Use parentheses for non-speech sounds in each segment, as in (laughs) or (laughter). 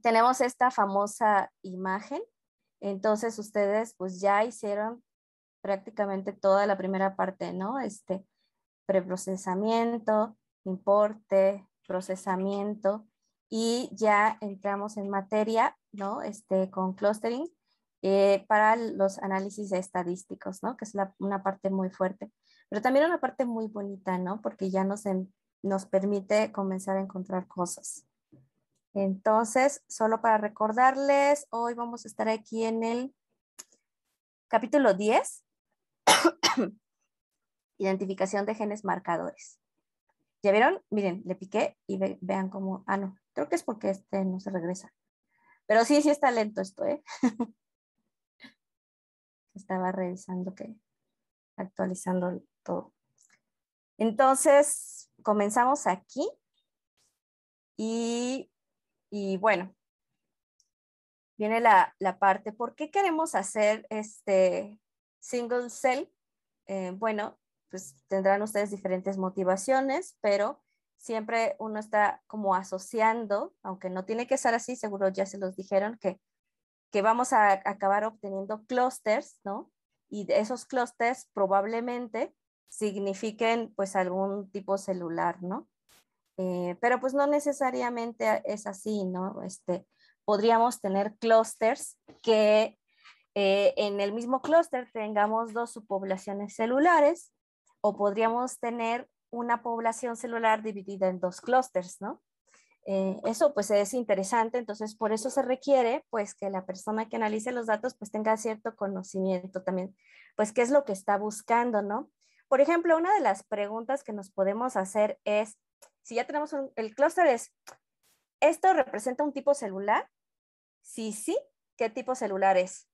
tenemos esta famosa imagen. Entonces ustedes pues ya hicieron prácticamente toda la primera parte, ¿no? Este preprocesamiento, importe, procesamiento y ya entramos en materia, ¿no? Este con clustering eh, para los análisis estadísticos, ¿no? Que es una parte muy fuerte, pero también una parte muy bonita, ¿no? Porque ya nos, nos permite comenzar a encontrar cosas. Entonces, solo para recordarles, hoy vamos a estar aquí en el capítulo 10, (coughs) identificación de genes marcadores. ¿Ya vieron? Miren, le piqué y vean cómo, ah, no, creo que es porque este no se regresa. Pero sí, sí está lento esto, ¿eh? (laughs) Estaba revisando que, actualizando todo. Entonces, comenzamos aquí y y bueno, viene la, parte, ¿por qué queremos hacer este single cell? Eh, bueno, pues tendrán ustedes diferentes motivaciones, pero siempre uno está como asociando, aunque no tiene que ser así, seguro ya se los dijeron, que, que vamos a acabar obteniendo clusters, ¿no? Y esos clusters probablemente signifiquen pues algún tipo celular, ¿no? Eh, pero pues no necesariamente es así, ¿no? Este, podríamos tener clústeres que eh, en el mismo clúster tengamos dos subpoblaciones celulares o podríamos tener una población celular dividida en dos clústeres, ¿no? Eh, eso pues es interesante, entonces por eso se requiere pues que la persona que analice los datos pues tenga cierto conocimiento también, pues qué es lo que está buscando, ¿no? Por ejemplo, una de las preguntas que nos podemos hacer es, si ya tenemos el clúster es, ¿esto representa un tipo celular? Si sí, ¿qué tipo celular es?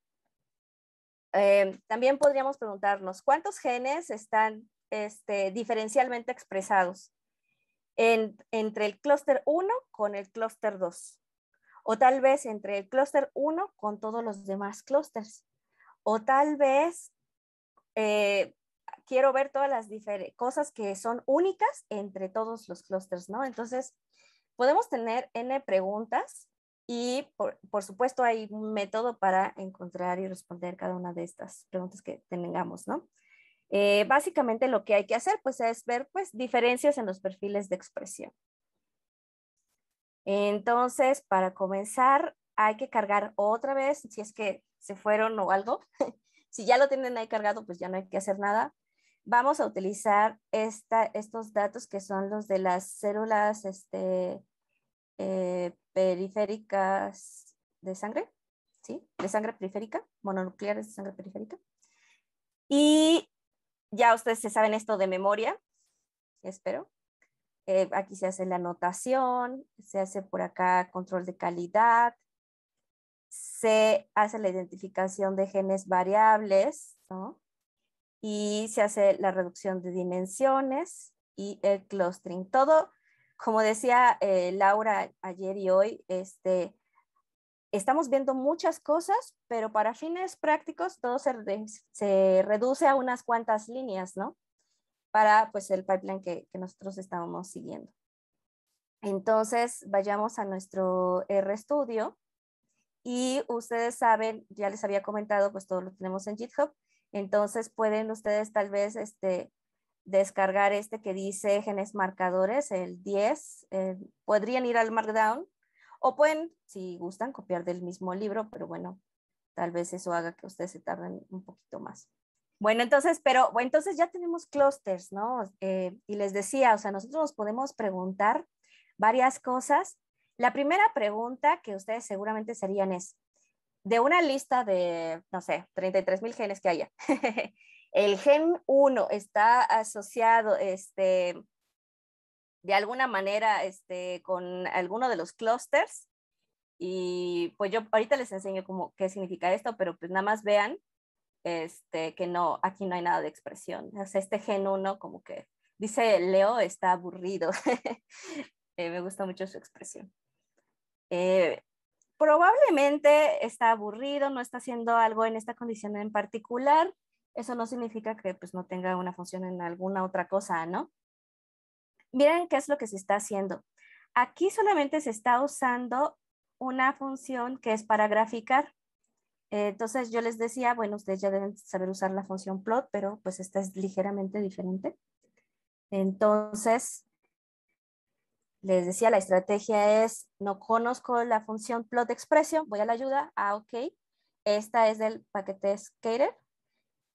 Em, también podríamos preguntarnos, ¿cuántos genes están este, diferencialmente expresados en, entre el clúster 1 con el clúster 2? O tal vez entre el clúster 1 con todos los demás clusters O tal vez eh, quiero ver todas las cosas que son únicas entre todos los clusters, ¿no? Entonces, podemos tener n preguntas y, por, supuesto, hay un método para encontrar y responder cada una de estas preguntas que tengamos, ¿no? Eh, básicamente lo que hay que hacer pues es ver pues diferencias en los perfiles de expresión. Entonces, para comenzar, hay que cargar otra vez, si es que se fueron o algo. (laughs) si ya lo tienen ahí cargado, pues ya no hay que hacer nada vamos a utilizar estos datos que son los de las células este, eh, periféricas de sangre, ¿sí? De sangre periférica, mononucleares de sangre periférica. Y ya ustedes se saben esto de memoria, espero. Eh, aquí se hace la anotación, se hace por acá control de calidad, se hace la identificación de genes variables, ¿no? y se hace la reducción de dimensiones y el clustering. Todo, como decía eh, Laura ayer y hoy, este, estamos viendo muchas cosas, pero para fines prácticos todo se, se reduce a unas cuantas líneas, ¿no? Para pues el pipeline que, que nosotros estábamos siguiendo. Entonces, vayamos a nuestro RStudio. Y ustedes saben, ya les había comentado, pues todo lo tenemos en GitHub, entonces pueden ustedes tal vez este, descargar este que dice genes marcadores, el 10. Eh, podrían ir al Markdown o pueden, si gustan, copiar del mismo libro, pero bueno, tal vez eso haga que ustedes se tarden un poquito más. Bueno, entonces, pero bueno, entonces ya tenemos clusters, ¿no? Eh, y les decía, o sea, nosotros nos podemos preguntar varias cosas. La primera pregunta que ustedes seguramente serían es, de una lista de, no sé, 33 mil genes que haya, (laughs) el gen 1 está asociado este, de alguna manera este, con alguno de los clusters. Y pues yo ahorita les enseño cómo, qué significa esto, pero pues nada más vean este, que no, aquí no hay nada de expresión. O este gen 1 como que dice Leo está aburrido. (laughs) Eh, me gusta mucho su expresión. Eh, probablemente está aburrido, no está haciendo algo en esta condición en particular. Eso no significa que pues, no tenga una función en alguna otra cosa, ¿no? Miren qué es lo que se está haciendo. Aquí solamente se está usando una función que es para graficar. Entonces yo les decía, bueno, ustedes ya deben saber usar la función plot, pero pues esta es ligeramente diferente. Entonces, les decía, la estrategia es, no conozco la función plot expression, voy a la ayuda, ah, ok, esta es del paquete skater,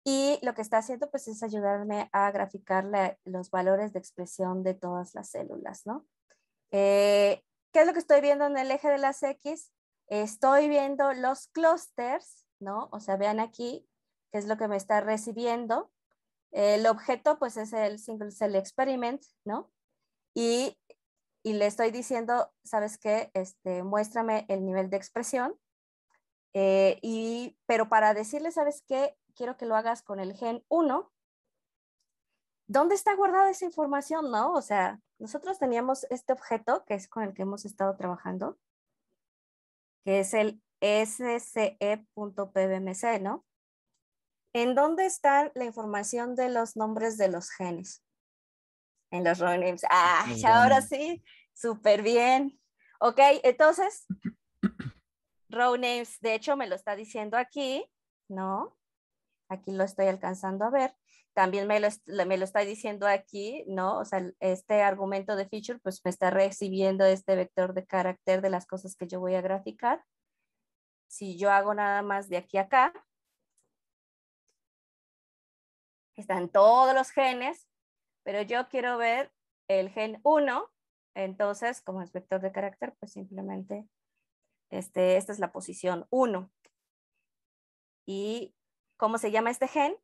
y lo que está haciendo pues es ayudarme a graficar los valores de expresión de todas las células, ¿no? Eh, ¿Qué es lo que estoy viendo en el eje de las X? Estoy viendo los clusters, ¿no? O sea, vean aquí qué es lo que me está recibiendo. El objeto pues es el single cell experiment, ¿no? Y y le estoy diciendo, ¿sabes qué? Este, muéstrame el nivel de expresión. Eh, y, pero para decirle, ¿sabes qué? Quiero que lo hagas con el gen 1. ¿Dónde está guardada esa información? No, o sea, nosotros teníamos este objeto que es con el que hemos estado trabajando, que es el sce.pbmc, e ¿no? ¿En dónde está la información de los nombres de los genes? en los names. Ah, ya ahora sí, súper bien. Ok, entonces, row names, de hecho me lo está diciendo aquí, ¿no? Aquí lo estoy alcanzando a ver. También me lo, me lo está diciendo aquí, ¿no? O sea, este argumento de feature, pues me está recibiendo este vector de carácter de las cosas que yo voy a graficar. Si yo hago nada más de aquí a acá, están todos los genes, pero yo quiero ver el gen 1, entonces como es de carácter, pues simplemente este, esta es la posición 1. ¿Y cómo se llama este gen?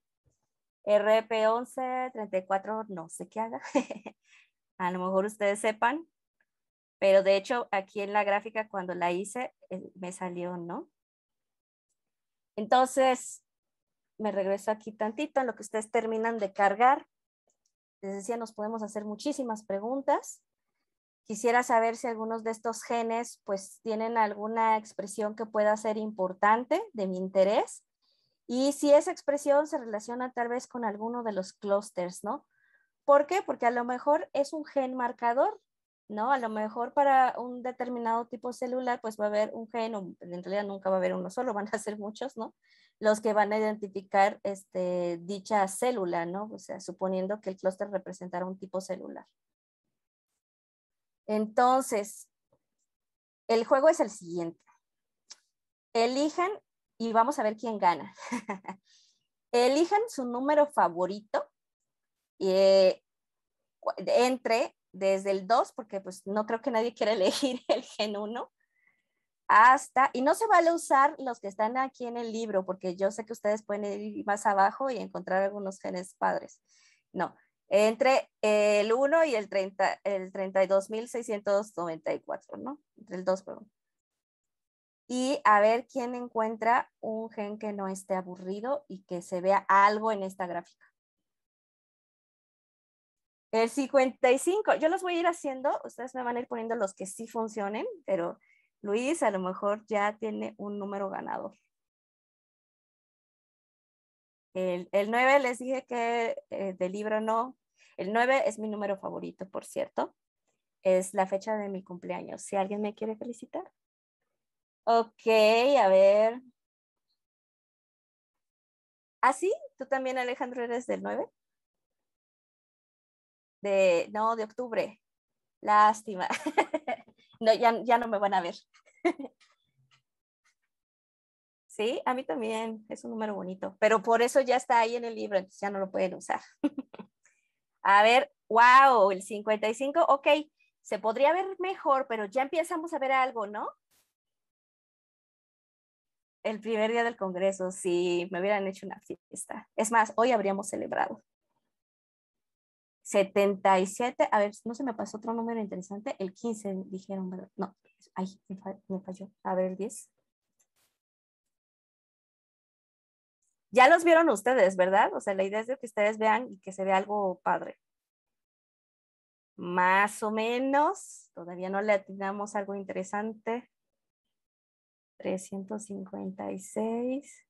RP1134, no sé qué haga. (laughs) A lo mejor ustedes sepan, pero de hecho aquí en la gráfica cuando la hice eh, me salió, ¿no? Entonces, me regreso aquí tantito en lo que ustedes terminan de cargar les decía, nos podemos hacer muchísimas preguntas. Quisiera saber si algunos de estos genes pues tienen alguna expresión que pueda ser importante de mi interés y si esa expresión se relaciona tal vez con alguno de los clústeres, ¿no? ¿Por qué? Porque a lo mejor es un gen marcador ¿no? A lo mejor para un determinado tipo celular, pues va a haber un gen, en realidad nunca va a haber uno solo, van a ser muchos, ¿no? Los que van a identificar este, dicha célula, ¿no? O sea, suponiendo que el clúster representara un tipo celular. Entonces, el juego es el siguiente. Elijan, y vamos a ver quién gana. (laughs) Elijan su número favorito eh, entre desde el 2, porque pues no creo que nadie quiera (laughs) elegir el gen 1, hasta, y no se vale usar los que están aquí en el libro, porque yo sé que ustedes pueden ir más abajo y encontrar algunos genes padres. No, entre el 1 y el, el 32.694, ¿no? Entre el 2, perdón. Y a ver quién encuentra un gen que no esté aburrido y que se vea algo en esta gráfica. El 55, yo los voy a ir haciendo, ustedes me van a ir poniendo los que sí funcionen, pero Luis a lo mejor ya tiene un número ganador. El, el 9 les dije que eh, del libro no. El 9 es mi número favorito, por cierto. Es la fecha de mi cumpleaños. Si alguien me quiere felicitar. Ok, a ver. ¿Ah, sí? ¿Tú también, Alejandro, eres del 9? de, no, de octubre. Lástima. (laughs) no, ya, ya no me van a ver. (laughs) Sí, a mí también es un número bonito, pero por eso ya está ahí en el libro, entonces ya no lo pueden usar. (laughs) a ver, wow, el 55, ok, se podría ver mejor, pero ya empezamos a ver algo, ¿no? El primer día del Congreso, si me hubieran hecho una fiesta. Es más, hoy habríamos celebrado. 77, a ver, no se me pasó otro número interesante, el 15 dijeron, ¿verdad? No, ay, me, falló, a ver el 10. Ya los vieron ustedes, ¿verdad? O sea, la idea es de que ustedes vean y que se vea algo padre. Más o menos, todavía no le atinamos algo interesante. 356.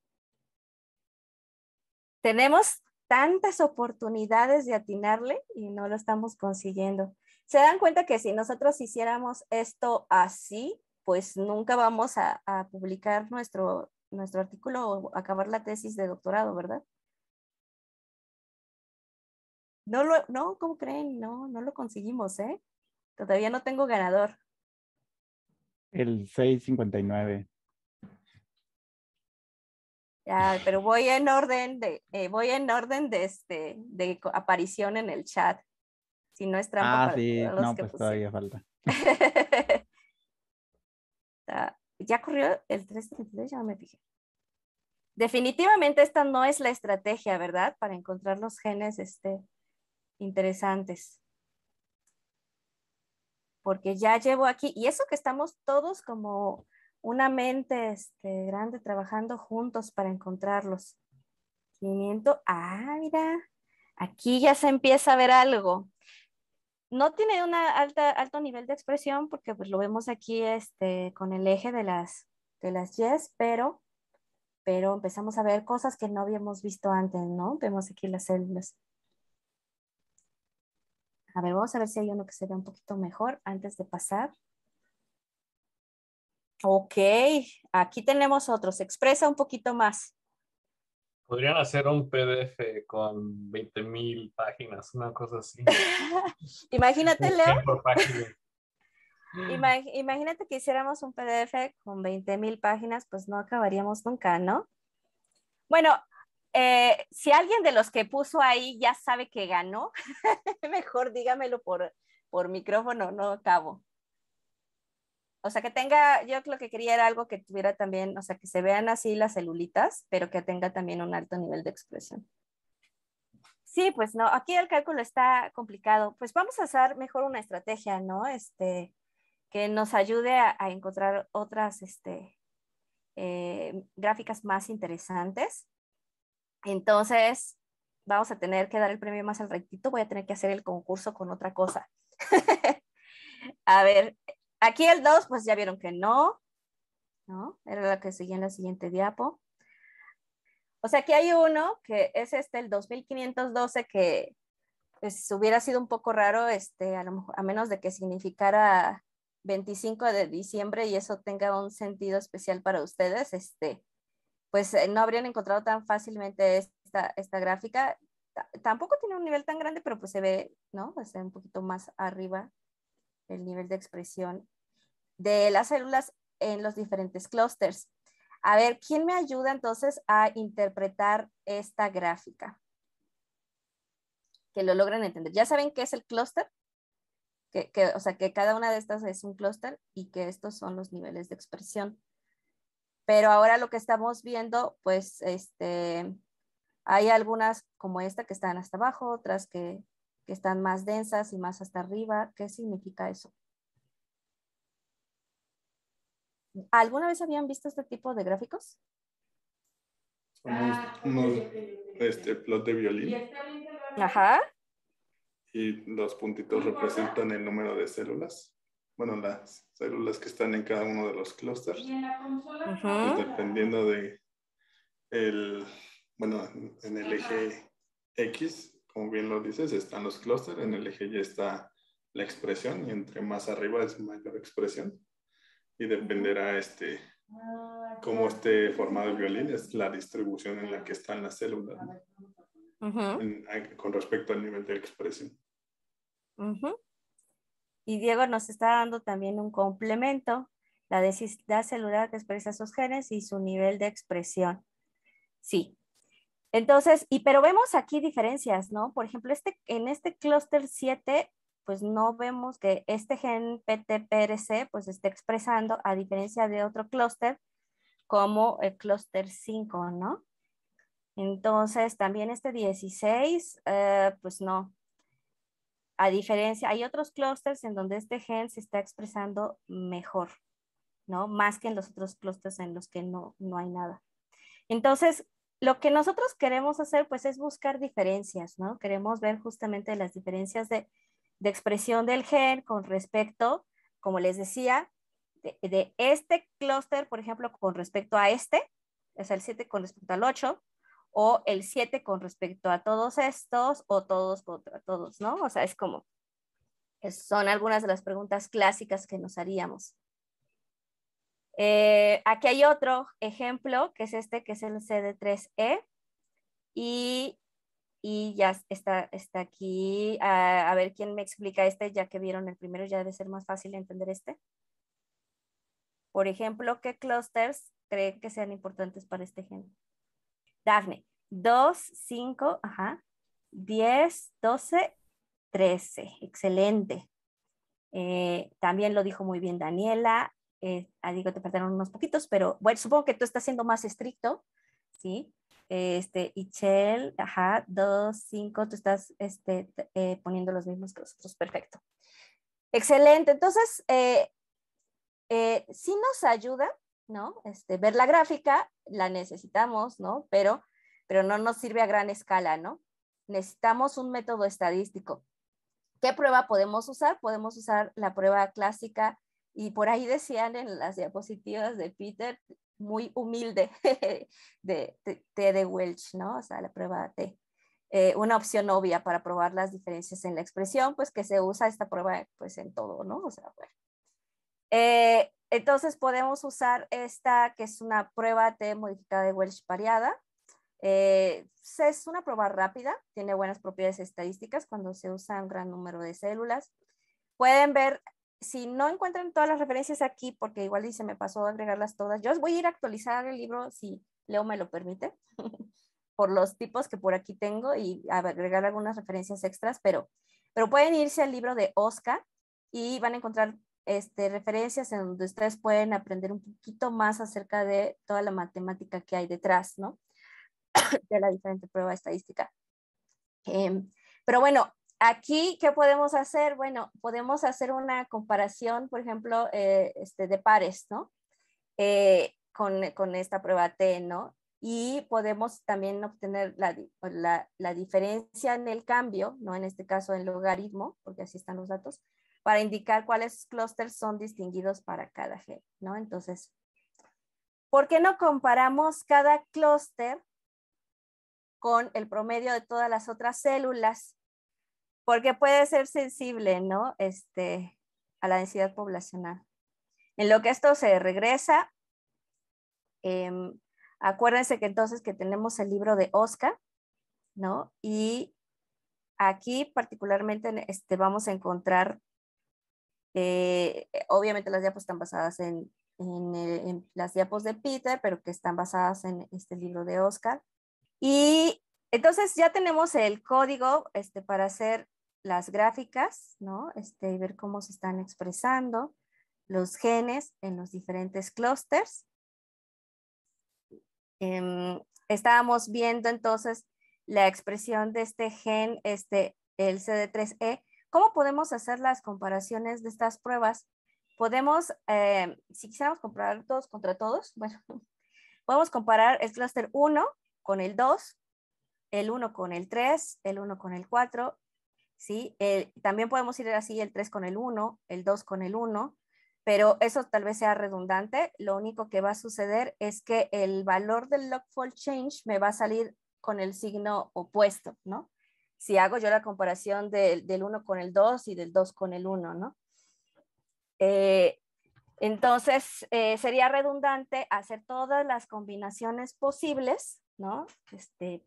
Tenemos tantas oportunidades de atinarle y no lo estamos consiguiendo. Se dan cuenta que si nosotros hiciéramos esto así, pues nunca vamos a, publicar nuestro, nuestro artículo o acabar la tesis de doctorado, ¿verdad? No lo, no, ¿cómo creen? No, no lo conseguimos, ¿eh? Todavía no tengo ganador. El 659. Ya, pero voy en orden de, eh, voy en orden de, este, de aparición en el chat. Si no es trampa. Ah, sí, no, pues todavía falta. (laughs) ya corrió el 333, ya me fijé. Definitivamente esta no es la estrategia, ¿verdad? Para encontrar los genes este, interesantes. Porque ya llevo aquí, y eso que estamos todos como una mente este, grande trabajando juntos para encontrarlos. 500, ah, mira, aquí ya se empieza a ver algo. No tiene un alto nivel de expresión porque pues, lo vemos aquí este, con el eje de las, de las yes, pero, pero empezamos a ver cosas que no habíamos visto antes, ¿no? Vemos aquí las células. A ver, vamos a ver si hay uno que se ve un poquito mejor antes de pasar. Ok, aquí tenemos otros. Expresa un poquito más. Podrían hacer un PDF con 20 mil páginas, una cosa así. (laughs) Imagínate, Leo. imagínate que hiciéramos un PDF con 20 mil páginas, pues no acabaríamos nunca, ¿no? Bueno, eh, si alguien de los que puso ahí ya sabe que ganó, (laughs) mejor dígamelo por, por micrófono, no acabo. O sea, que tenga, yo lo que quería era algo que tuviera también, o sea, que se vean así las celulitas, pero que tenga también un alto nivel de expresión. Sí, pues no, aquí el cálculo está complicado. Pues vamos a hacer mejor una estrategia, ¿no? Este, que nos ayude a, encontrar otras este, eh, gráficas más interesantes. Entonces, vamos a tener que dar el premio más al rectito, voy a tener que hacer el concurso con otra cosa. (laughs) a ver, Aquí el 2, pues ya vieron que no, ¿no? Era la que seguía en la siguiente diapo. O sea, aquí hay uno que es este, el 2512, que pues, hubiera sido un poco raro, este, a, lo, a menos de que significara 25 de diciembre y eso tenga un sentido especial para ustedes, este, pues eh, no habrían encontrado tan fácilmente esta, gráfica. tampoco tiene un nivel tan grande, pero pues se ve, ¿no? Está un poquito más arriba el nivel de expresión de las células en los diferentes clústeres. A ver, ¿quién me ayuda entonces a interpretar esta gráfica? Que lo logren entender. ¿Ya saben qué es el clúster? Que, o sea, que cada una de estas es un clúster y que estos son los niveles de expresión. Pero ahora lo que estamos viendo, pues, este, hay algunas como esta que están hasta abajo, otras que que están más densas y más hasta arriba. ¿Qué significa eso? ¿Alguna vez habían visto este tipo de gráficos? Ah, Unos, este, plot de violín. Ajá. Y los puntitos representan el número de células. Bueno, las células que están en cada uno de los clusters. dependiendo de el, bueno, en el eje X como bien lo dices, están los clústeres, en el eje Y está la expresión y entre más arriba es mayor expresión. Y dependerá este, cómo esté formado el violín, es la distribución en la que están las células célula con respecto al nivel de expresión. Y Diego nos está dando también un complemento, la densidad celular que expresa sus genes y su nivel de expresión. Sí, entonces, y pero vemos aquí diferencias, ¿no? Por ejemplo, este, en este clúster 7, pues no vemos que este gen PTPRC pues esté expresando a diferencia de otro clúster como el clúster 5, ¿no? Entonces, también este 16, eh, pues no. A diferencia, hay otros clústeres en donde este gen se está expresando mejor, ¿no? Más que en los otros clústeres en los que no, no hay nada. Entonces, lo que nosotros queremos hacer, pues, es buscar diferencias, ¿no? Queremos ver justamente las diferencias de, expresión del gen con respecto, como les decía, de, este clúster, por ejemplo, con respecto a este, es el 7 con respecto al 8, o el 7 con respecto a todos estos, o todos contra todos, ¿no? O sea, es como, son algunas de las preguntas clásicas que nos haríamos. Eh, aquí hay otro ejemplo, que es este, que es el CD3E. Y, y ya está, está aquí. A, ver quién me explica este, ya que vieron el primero, ya debe ser más fácil entender este. Por ejemplo, ¿qué clusters creen que sean importantes para este ejemplo? Dafne, 2, 5, ajá, 10, 12, 13. Excelente. Eh, también lo dijo muy bien Daniela eh, ah, digo, te perdieron unos poquitos, pero bueno, supongo que tú estás siendo más estricto, ¿sí? Este, y ajá, dos, cinco, tú estás este, eh, poniendo los mismos que nosotros, perfecto. Excelente, entonces, eh, eh, sí nos ayuda, ¿no? Este, ver la gráfica, la necesitamos, ¿no? Pero, pero no nos sirve a gran escala, ¿no? Necesitamos un método estadístico. ¿Qué prueba podemos usar? Podemos usar la prueba clásica y por ahí decían en las diapositivas de Peter, muy humilde (laughs) de, de, de, Welch, ¿no? O sea, la prueba T. Eh, una opción obvia para probar las diferencias en la expresión, pues que se usa esta prueba pues en todo, ¿no? O sea, eh, entonces podemos usar esta, que es una prueba T modificada de Welch variada. Eh, es una prueba rápida, tiene buenas propiedades estadísticas cuando se usa un gran número de células. Pueden ver si no encuentran todas las referencias aquí, porque igual dice se me pasó agregarlas todas, yo os voy a ir a actualizar el libro si Leo me lo permite, (laughs) por los tipos que por aquí tengo y agregar algunas referencias extras, pero, pero pueden irse al libro de Oscar y van a encontrar este, referencias en donde ustedes pueden aprender un poquito más acerca de toda la matemática que hay detrás, ¿no? (coughs) de la diferente prueba estadística. Em, pero bueno, Aquí, ¿qué podemos hacer? Bueno, podemos hacer una comparación, por ejemplo, eh, este, de pares, ¿no? Eh, con, esta prueba T, ¿no? Y podemos también obtener la, diferencia en el cambio, ¿no? En este caso, en logaritmo, porque así están los datos, para indicar cuáles clústeres son distinguidos para cada gen, ¿no? Entonces, ¿por qué no comparamos cada clúster con el promedio de todas las otras células porque puede ser sensible, ¿no? Este, a la densidad poblacional. En lo que esto se regresa, em, acuérdense que entonces que tenemos el libro de Oscar, ¿no? Y aquí particularmente este, vamos a encontrar, eh, obviamente las diapos están basadas en, en, las diapos de Peter, pero que están basadas en este libro de Oscar. Y entonces ya tenemos el código este, para hacer las gráficas, ¿no? Este, y ver cómo se están expresando los genes en los diferentes clústeres. Em, estábamos viendo entonces la expresión de este gen, este, el CD3E. ¿Cómo podemos hacer las comparaciones de estas pruebas? Podemos, em, si quisiéramos comparar todos contra todos, (laughs) bueno, podemos comparar el clúster 1 con el 2, el 1 con el 3, el 1 con el 4 ¿sí? Eh, también podemos ir así el 3 con el 1, el 2 con el 1, pero eso tal vez sea redundante. Lo único que va a suceder es que el valor del log change me va a salir con el signo opuesto, ¿no? Si hago yo la comparación del 1 con el 2 y del 2 con el 1, ¿no? Eh, entonces, eh, sería redundante hacer todas las combinaciones posibles, ¿no? Este,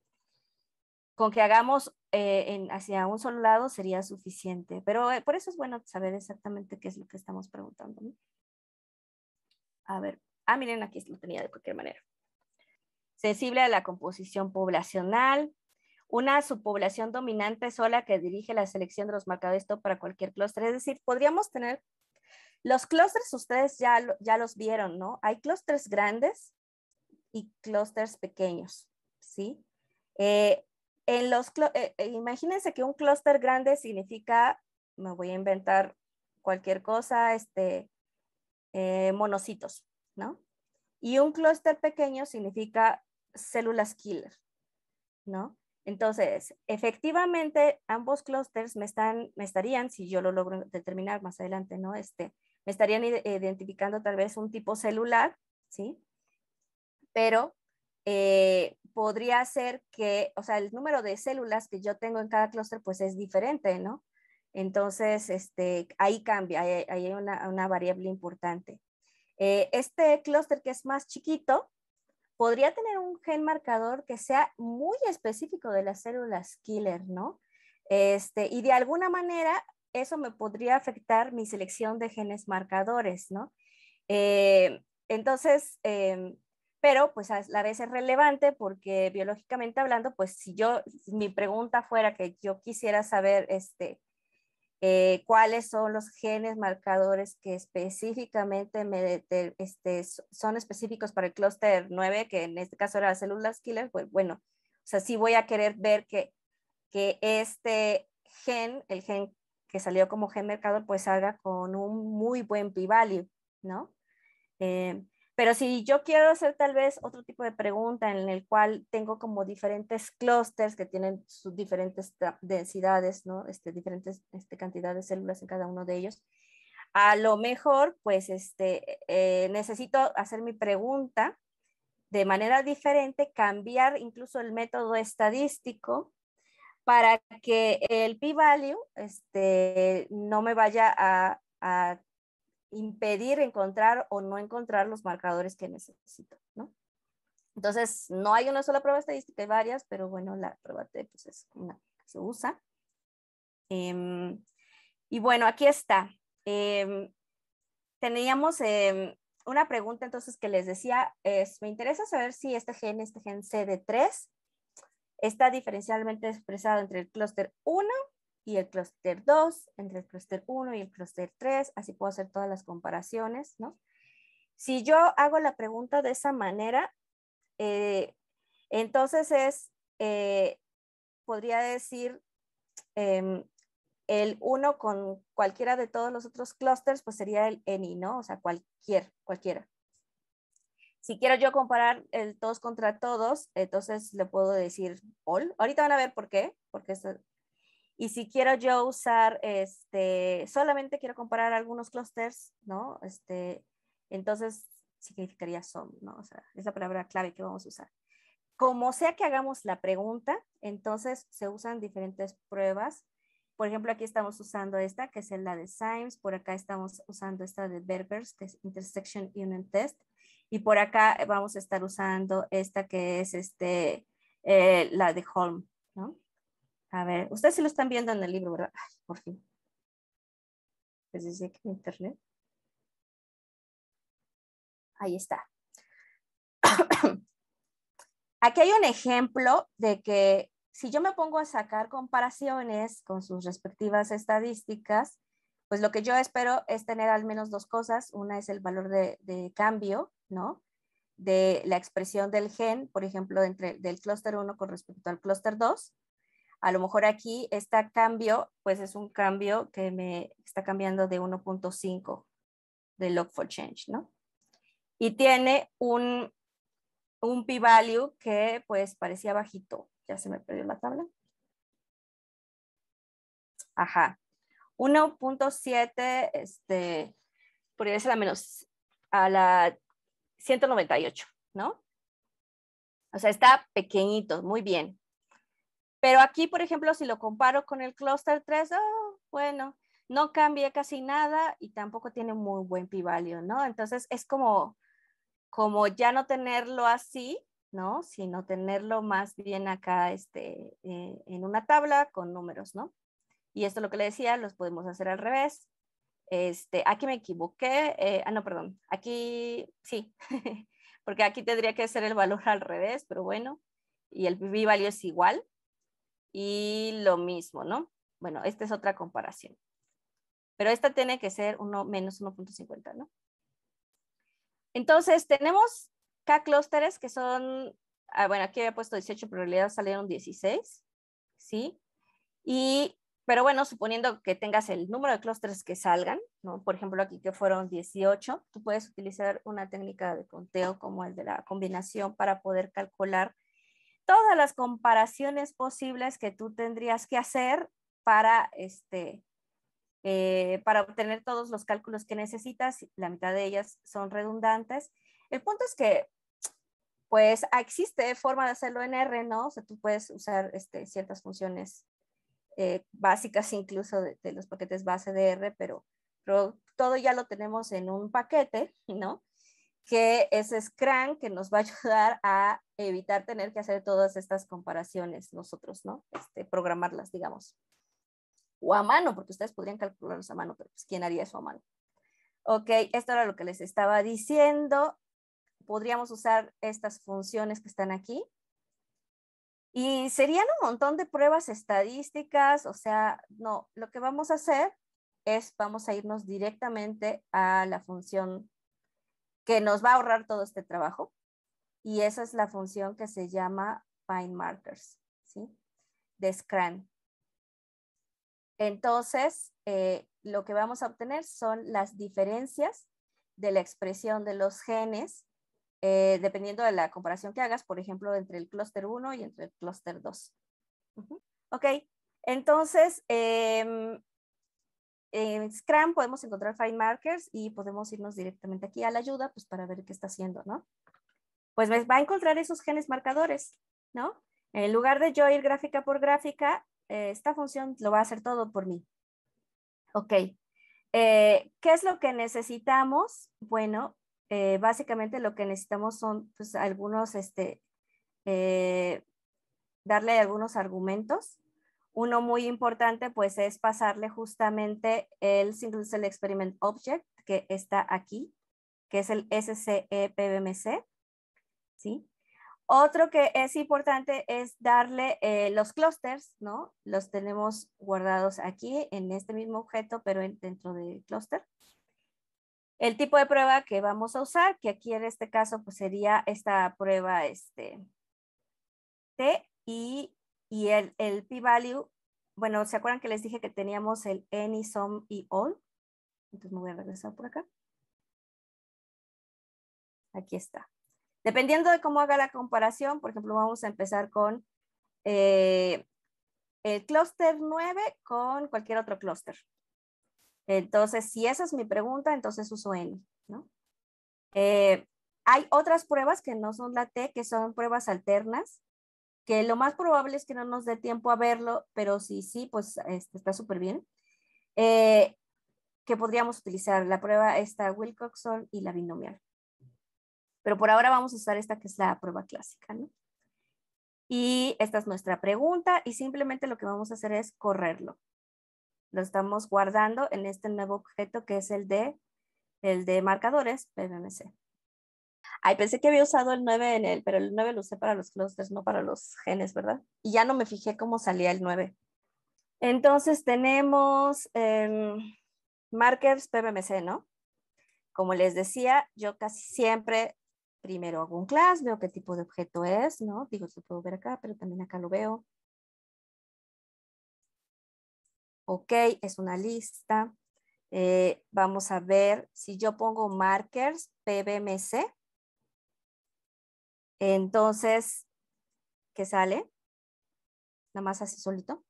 con que hagamos eh, hacia un solo lado sería suficiente. Pero eh, por eso es bueno saber exactamente qué es lo que estamos preguntando. A ver, ah, miren, aquí lo tenía de cualquier manera. Sensible a la composición poblacional. Una subpoblación dominante sola que dirige la selección de los marcadores para cualquier clúster. Es decir, podríamos tener los clústeres, ustedes ya, ya los vieron, ¿no? Hay clústeres grandes y clústeres pequeños, ¿sí? Eh, los, eh, eh, imagínense que un clúster grande significa, me voy a inventar cualquier cosa, este, eh, monocitos, ¿no? Y un clúster pequeño significa células killer, ¿no? Entonces, efectivamente, ambos clústeres me, están, me estarían, si yo lo logro determinar más adelante, ¿no? Este, me estarían identificando tal vez un tipo celular, ¿sí? Pero podría ser que, o sea, el número de células que yo tengo en cada clúster pues es diferente, ¿no? Entonces, este, ahí cambia, ahí, hay una, variable importante. Eh, este clúster que es más chiquito podría tener un gen marcador que sea muy específico de las células killer, ¿no? Este, y de alguna manera eso me podría afectar mi selección de genes marcadores, ¿no? Eh, entonces, em, pero pues a la vez es relevante porque biológicamente hablando, pues si yo, mi pregunta fuera que yo quisiera saber este, eh, cuáles son los genes marcadores que específicamente me este, son específicos para el clúster 9, que en este caso era células killer, pues bueno, o sea, sí voy a querer ver que, que este gen, el gen que salió como gen marcador, pues salga con un muy buen p-value, ¿no? Eh, pero si yo quiero hacer tal vez otro tipo de pregunta en el cual tengo como diferentes clústeres que tienen sus diferentes densidades, este, diferentes este, cantidades de células en cada uno de ellos. A lo mejor, pues, este, eh, necesito hacer mi pregunta de manera diferente, cambiar incluso el método estadístico para que el p-value este, no me vaya a impedir encontrar o no encontrar los marcadores que necesito, ¿no? Entonces, no hay una sola prueba estadística, hay varias, pero bueno, la prueba T pues es una que se usa. Em, y bueno, aquí está. Em, teníamos em, una pregunta entonces que les decía, me interesa saber si este gen, este gen CD3, está diferencialmente expresado entre el clúster 1 y el clúster 2, entre el clúster 1 y el clúster 3, así puedo hacer todas las comparaciones, ¿no? Si yo hago la pregunta de esa manera, eh, entonces es, eh, podría decir, em, el 1 con cualquiera de todos los otros clústers, pues sería el any, ¿no? O sea, cualquier, cualquiera. Si quiero yo comparar el todos contra todos, entonces le puedo decir all. Ahorita van a ver por qué, porque esto y si quiero yo usar, este, solamente quiero comparar algunos clusters, ¿no? Este, entonces significaría som ¿no? O sea, es la palabra clave que vamos a usar. Como sea que hagamos la pregunta, entonces se usan diferentes pruebas. Por ejemplo, aquí estamos usando esta, que es la de Symes. Por acá estamos usando esta de Berbers, que es Intersection union Test. Y por acá vamos a estar usando esta que es este, eh, la de Holm, ¿no? A ver, ustedes sí lo están viendo en el libro, ¿verdad? por fin. Les que internet. Ahí está. (coughs) Aquí hay un ejemplo de que si yo me pongo a sacar comparaciones con sus respectivas estadísticas, pues lo que yo espero es tener al menos dos cosas. Una es el valor de, cambio, ¿no? De la expresión del gen, por ejemplo, entre, del clúster 1 con respecto al clúster 2 a lo mejor aquí está cambio, pues es un cambio que me está cambiando de 1.5 de log for change, ¿no? Y tiene un, un p-value que pues parecía bajito. Ya se me perdió la tabla. Ajá. 1.7, este, por irse la menos, a la 198, ¿no? O sea, está pequeñito, muy bien. Pero aquí, por ejemplo, si lo comparo con el cluster 3, bueno, no cambia casi nada y tampoco tiene muy buen p ¿no? Entonces es como, como ya no tenerlo así, ¿no? Sino tenerlo más bien acá este, eh, en una tabla con números, ¿no? Y esto es lo que le decía, los podemos hacer al revés. Este, aquí me equivoqué, eh, ah, no, perdón, aquí sí, (laughs) porque aquí tendría que ser el valor al revés, pero bueno, y el p es igual, y lo mismo, ¿no? Bueno, esta es otra comparación. Pero esta tiene que ser uno, menos 1.50, ¿no? Entonces, tenemos K-clústeres que son, ah, bueno, aquí había puesto 18, pero en realidad salieron 16, ¿sí? Y, pero bueno, suponiendo que tengas el número de clústeres que salgan, ¿no? Por ejemplo, aquí que fueron 18, tú puedes utilizar una técnica de conteo como el de la combinación para poder calcular todas las comparaciones posibles que tú tendrías que hacer para, este, eh, para obtener todos los cálculos que necesitas. La mitad de ellas son redundantes. El punto es que, pues, ah, existe forma de hacerlo en R, ¿no? O sea, tú puedes usar este, ciertas funciones eh, básicas incluso de, los paquetes base de R, pero, pero, todo ya lo tenemos en un paquete, ¿no? Que es Scrum, que nos va a ayudar a evitar tener que hacer todas estas comparaciones nosotros, ¿no? Este, programarlas, digamos. O a mano, porque ustedes podrían calcularlos a mano, pero pues, ¿quién haría eso a mano? Ok, esto era lo que les estaba diciendo. Podríamos usar estas funciones que están aquí. Y serían un montón de pruebas estadísticas, o sea, no, lo que vamos a hacer es, vamos a irnos directamente a la función que nos va a ahorrar todo este trabajo, y esa es la función que se llama fine Markers, ¿sí? De Scrum. Entonces, eh, lo que vamos a obtener son las diferencias de la expresión de los genes, eh, dependiendo de la comparación que hagas, por ejemplo, entre el clúster 1 y entre el clúster 2. Ok, entonces, em, en Scrum podemos encontrar Find Markers y podemos irnos directamente aquí a la ayuda, pues para ver qué está haciendo, ¿no? pues va a encontrar esos genes marcadores, ¿no? En lugar de yo ir gráfica por gráfica, eh, esta función lo va a hacer todo por mí. Ok. Eh, ¿Qué es lo que necesitamos? Bueno, eh, básicamente lo que necesitamos son pues, algunos, este, darle algunos argumentos. Uno muy importante, pues, es pasarle justamente el Single Cell Experiment Object, que está aquí, que es el SCEPBMC. E ¿sí? Otro que es importante es darle eh, los clusters, ¿no? Los tenemos guardados aquí en este mismo objeto, pero dentro del cluster. El tipo de prueba que vamos a usar, que aquí en este caso pues, sería esta prueba este, T y, el, el p-value. Bueno, ¿se acuerdan que les dije que teníamos el any, some y all? Entonces me voy a regresar por acá. Aquí está. Dependiendo de cómo haga la comparación, por ejemplo, vamos a empezar con eh, el clúster 9 con cualquier otro clúster. Entonces, si esa es mi pregunta, entonces uso N. Eh, hay otras pruebas que no son la T, que son pruebas alternas, que lo más probable es que no nos dé tiempo a verlo, pero si sí, pues este, está súper bien. Eh, que podríamos utilizar la prueba esta Wilcoxon y la binomial. Pero por ahora vamos a usar esta que es la prueba clásica, ¿no? Y esta es nuestra pregunta y simplemente lo que vamos a hacer es correrlo. Lo estamos guardando en este nuevo objeto que es el de, el de marcadores PBMC. Ay, pensé que había usado el 9 en él, pero el 9 lo usé para los clusters, no para los genes, ¿verdad? Y ya no me fijé cómo salía el 9. Entonces tenemos em, markers PBMC, ¿no? Como les decía, yo casi siempre primero hago un class, veo qué tipo de objeto es, ¿no? Digo, se puedo ver acá, pero también acá lo veo. Ok, es una lista. Eh, vamos a ver si yo pongo markers PBMC. Entonces, ¿qué sale? Nada más así solito.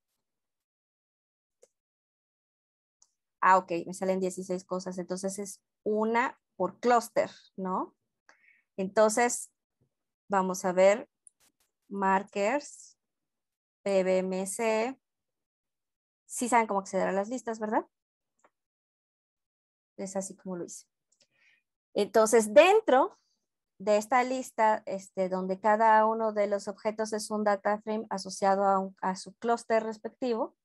Ah, ok, me salen 16 cosas. Entonces es una por clúster, ¿no? Entonces, vamos a ver markers, PBMC. Sí saben cómo acceder a las listas, ¿verdad? Es así como lo hice. Entonces, dentro de esta lista, este, donde cada uno de los objetos es un data frame asociado a, su clúster respectivo,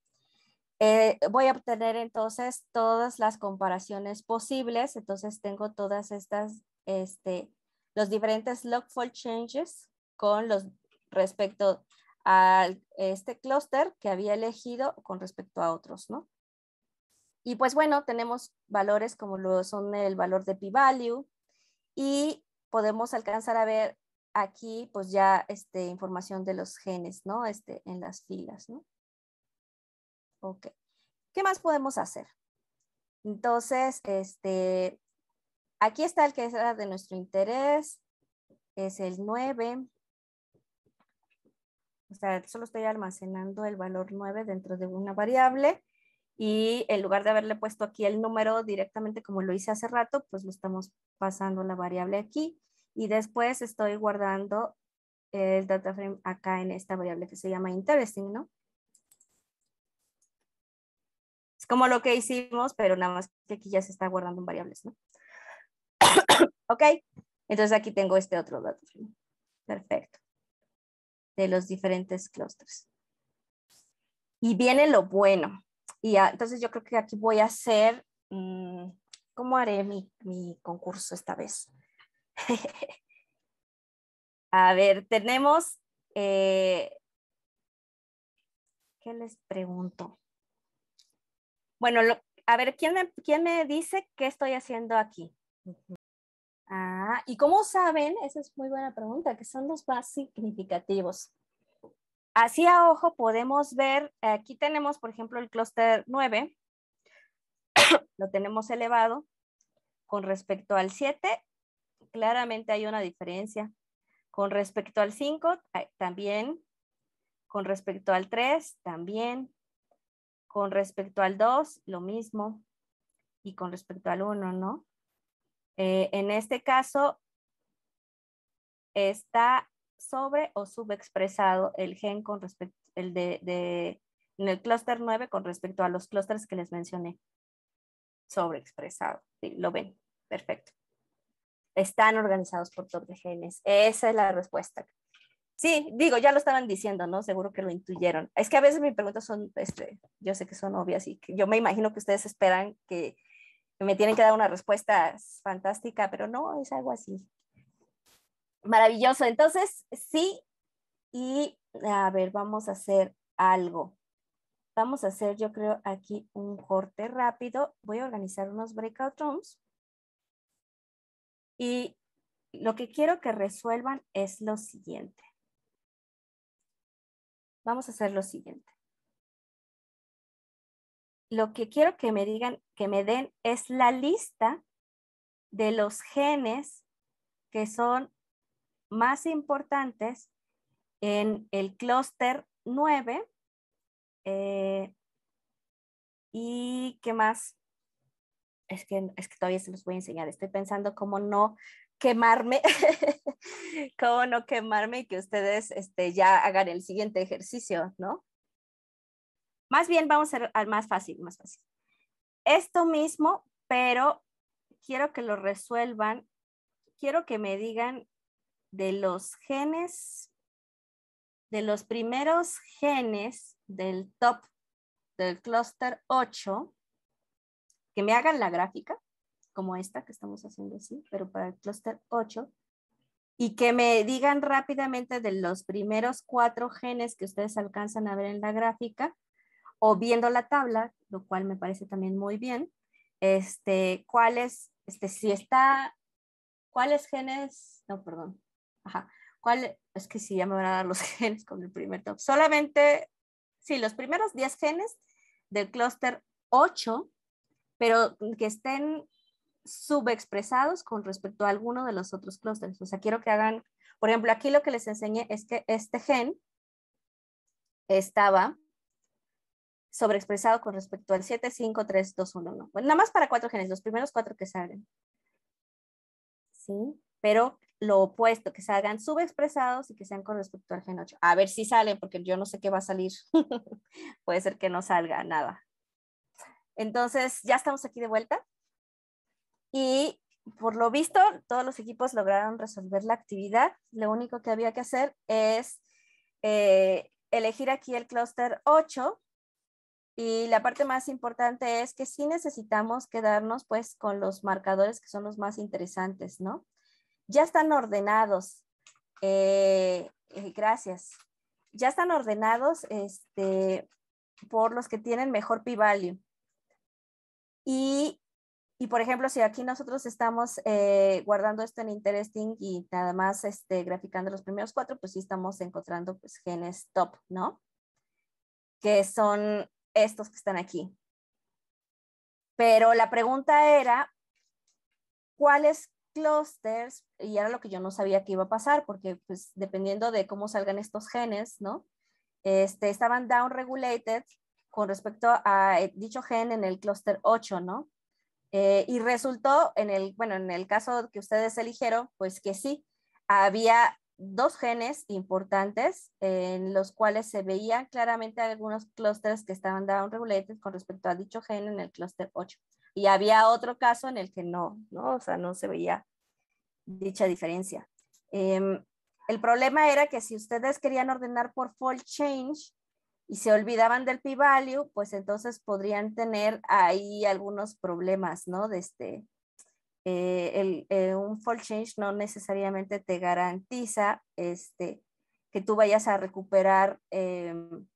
eh, voy a obtener entonces todas las comparaciones posibles. Entonces, tengo todas estas este, los diferentes logfall changes con los respecto a este clúster que había elegido con respecto a otros, ¿no? Y pues bueno, tenemos valores como lo son el valor de p-value y podemos alcanzar a ver aquí pues ya este, información de los genes, ¿no? Este, en las filas, ¿no? Ok. ¿Qué más podemos hacer? Entonces, este, Aquí está el que era de nuestro interés, es el 9. O sea, solo estoy almacenando el valor 9 dentro de una variable y en lugar de haberle puesto aquí el número directamente como lo hice hace rato, pues lo estamos pasando la variable aquí y después estoy guardando el data frame acá en esta variable que se llama interesting, ¿no? Es como lo que hicimos, pero nada más que aquí ya se está guardando en variables, ¿no? ¿Ok? Entonces aquí tengo este otro dato. Perfecto. De los diferentes clústeres. Y viene lo bueno. Y entonces yo creo que aquí voy a hacer, mm, ¿cómo haré mi, concurso esta vez? (laughs) a ver, tenemos, eh, ¿qué les pregunto? Bueno, a ver, ¿quién me, ¿quién me dice qué estoy haciendo aquí? Ah, ¿y cómo saben? Esa es muy buena pregunta, que son los más significativos. Así a ojo podemos ver, aquí tenemos, por ejemplo, el clúster 9, (coughs) lo tenemos elevado con respecto al 7, claramente hay una diferencia. Con respecto al 5, también. Con respecto al 3, también. Con respecto al 2, lo mismo. Y con respecto al 1, ¿no? Eh, en este caso, está sobre o subexpresado el gen con respecto, el de, en el clúster 9 con respecto a los clústeres que les mencioné. Sobreexpresado, sí, lo ven, perfecto. Están organizados por top de genes. Esa es la respuesta. Sí, digo, ya lo estaban diciendo, ¿no? Seguro que lo intuyeron. Es que a veces mis preguntas son, este, yo sé que son obvias y que yo me imagino que ustedes esperan que me tienen que dar una respuesta fantástica, pero no, es algo así. Maravilloso. Entonces, sí, y a ver, vamos a hacer algo. Vamos a hacer, yo creo, aquí un corte rápido. Voy a organizar unos breakout rooms. Y lo que quiero que resuelvan es lo siguiente. Vamos a hacer lo siguiente lo que quiero que me digan, que me den es la lista de los genes que son más importantes en el clúster 9. Eh, ¿Y qué más? Es que, es que todavía se los voy a enseñar. Estoy pensando cómo no quemarme, (laughs) cómo no quemarme y que ustedes este, ya hagan el siguiente ejercicio, ¿no? Más bien vamos a, al más fácil, más fácil. Esto mismo, pero quiero que lo resuelvan. Quiero que me digan de los genes, de los primeros genes del top del clúster 8, que me hagan la gráfica, como esta que estamos haciendo así, pero para el clúster 8, y que me digan rápidamente de los primeros cuatro genes que ustedes alcanzan a ver en la gráfica, viendo la tabla, lo cual me parece también muy bien, este, cuáles, este, si está, cuáles genes, no, perdón, ajá, cuál, es que si ya me van a dar los (laughs) genes con el primer top, solamente, sí, los primeros 10 genes del clúster 8, pero que estén subexpresados con respecto a alguno de los otros clústeres. O sea, quiero que hagan, por ejemplo, aquí lo que les enseñé es que este gen estaba sobreexpresado con respecto al 7, 5, 3, 2, 1, 1. Bueno, nada más para cuatro genes, los primeros cuatro que salen. ¿Sí? Pero lo opuesto, que salgan subexpresados y que sean con respecto al gen 8. A ver si salen, porque yo no sé qué va a salir. (laughs) Puede ser que no salga nada. Entonces, ya estamos aquí de vuelta. Y por lo visto, todos los equipos lograron resolver la actividad. Lo único que había que hacer es eh, elegir aquí el clúster 8 y la parte más importante es que sí necesitamos quedarnos pues con los marcadores que son los más interesantes, ¿no? Ya están ordenados. Eh, eh, gracias. Ya están ordenados este, por los que tienen mejor p-value. Y, y, por ejemplo, si aquí nosotros estamos eh, guardando esto en Interesting y nada más este, graficando los primeros cuatro, pues sí estamos encontrando pues, genes top, ¿no? Que son estos que están aquí. Pero la pregunta era, ¿cuáles clusters? Y era lo que yo no sabía que iba a pasar, porque pues dependiendo de cómo salgan estos genes, ¿no? Este, estaban down regulated con respecto a dicho gen en el clúster 8, ¿no? Eh, y resultó en el, bueno, en el caso que ustedes eligieron, pues que sí, había dos genes importantes en los cuales se veían claramente algunos clústeres que estaban down regulated con respecto a dicho gen en el clúster 8. Y había otro caso en el que no, ¿no? O sea, no se veía dicha diferencia. Em, el problema era que si ustedes querían ordenar por fold change y se olvidaban del p-value, pues entonces podrían tener ahí algunos problemas, ¿no? De este, eh, eh, un fall change no necesariamente te garantiza este, que tú vayas a recuperar los em,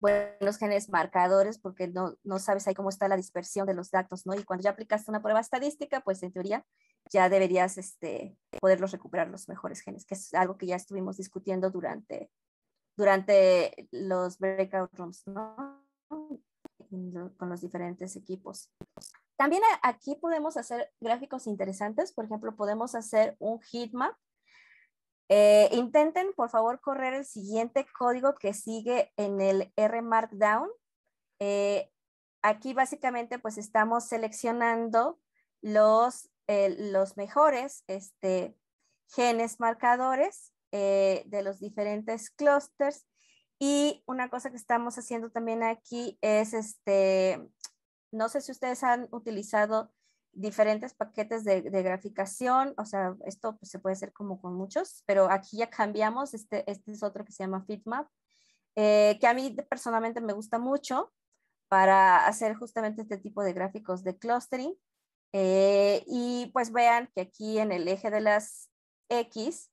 buenos genes marcadores porque no, sabes ahí cómo está la dispersión de los datos, ¿no? Y cuando ya aplicaste una prueba estadística, pues en teoría ya deberías este, poderlos recuperar los mejores genes, que es algo que ya estuvimos discutiendo durante, durante los breakout rooms, ¿no? Con los diferentes equipos. También aquí podemos hacer gráficos interesantes, por ejemplo, podemos hacer un heatmap. Eh, intenten, por favor, correr el siguiente código que sigue en el R Markdown. Eh, aquí básicamente pues estamos seleccionando los, eh, los mejores este, genes marcadores eh, de los diferentes clusters y una cosa que estamos haciendo también aquí es este, no sé si ustedes han utilizado diferentes paquetes de, graficación, o sea, esto pues, se puede hacer como con muchos, pero aquí ya cambiamos, este, este es otro que se llama FitMap, eh, que a mí personalmente me gusta mucho para hacer justamente este tipo de gráficos de clustering. Eh, y pues vean que aquí en el eje de las X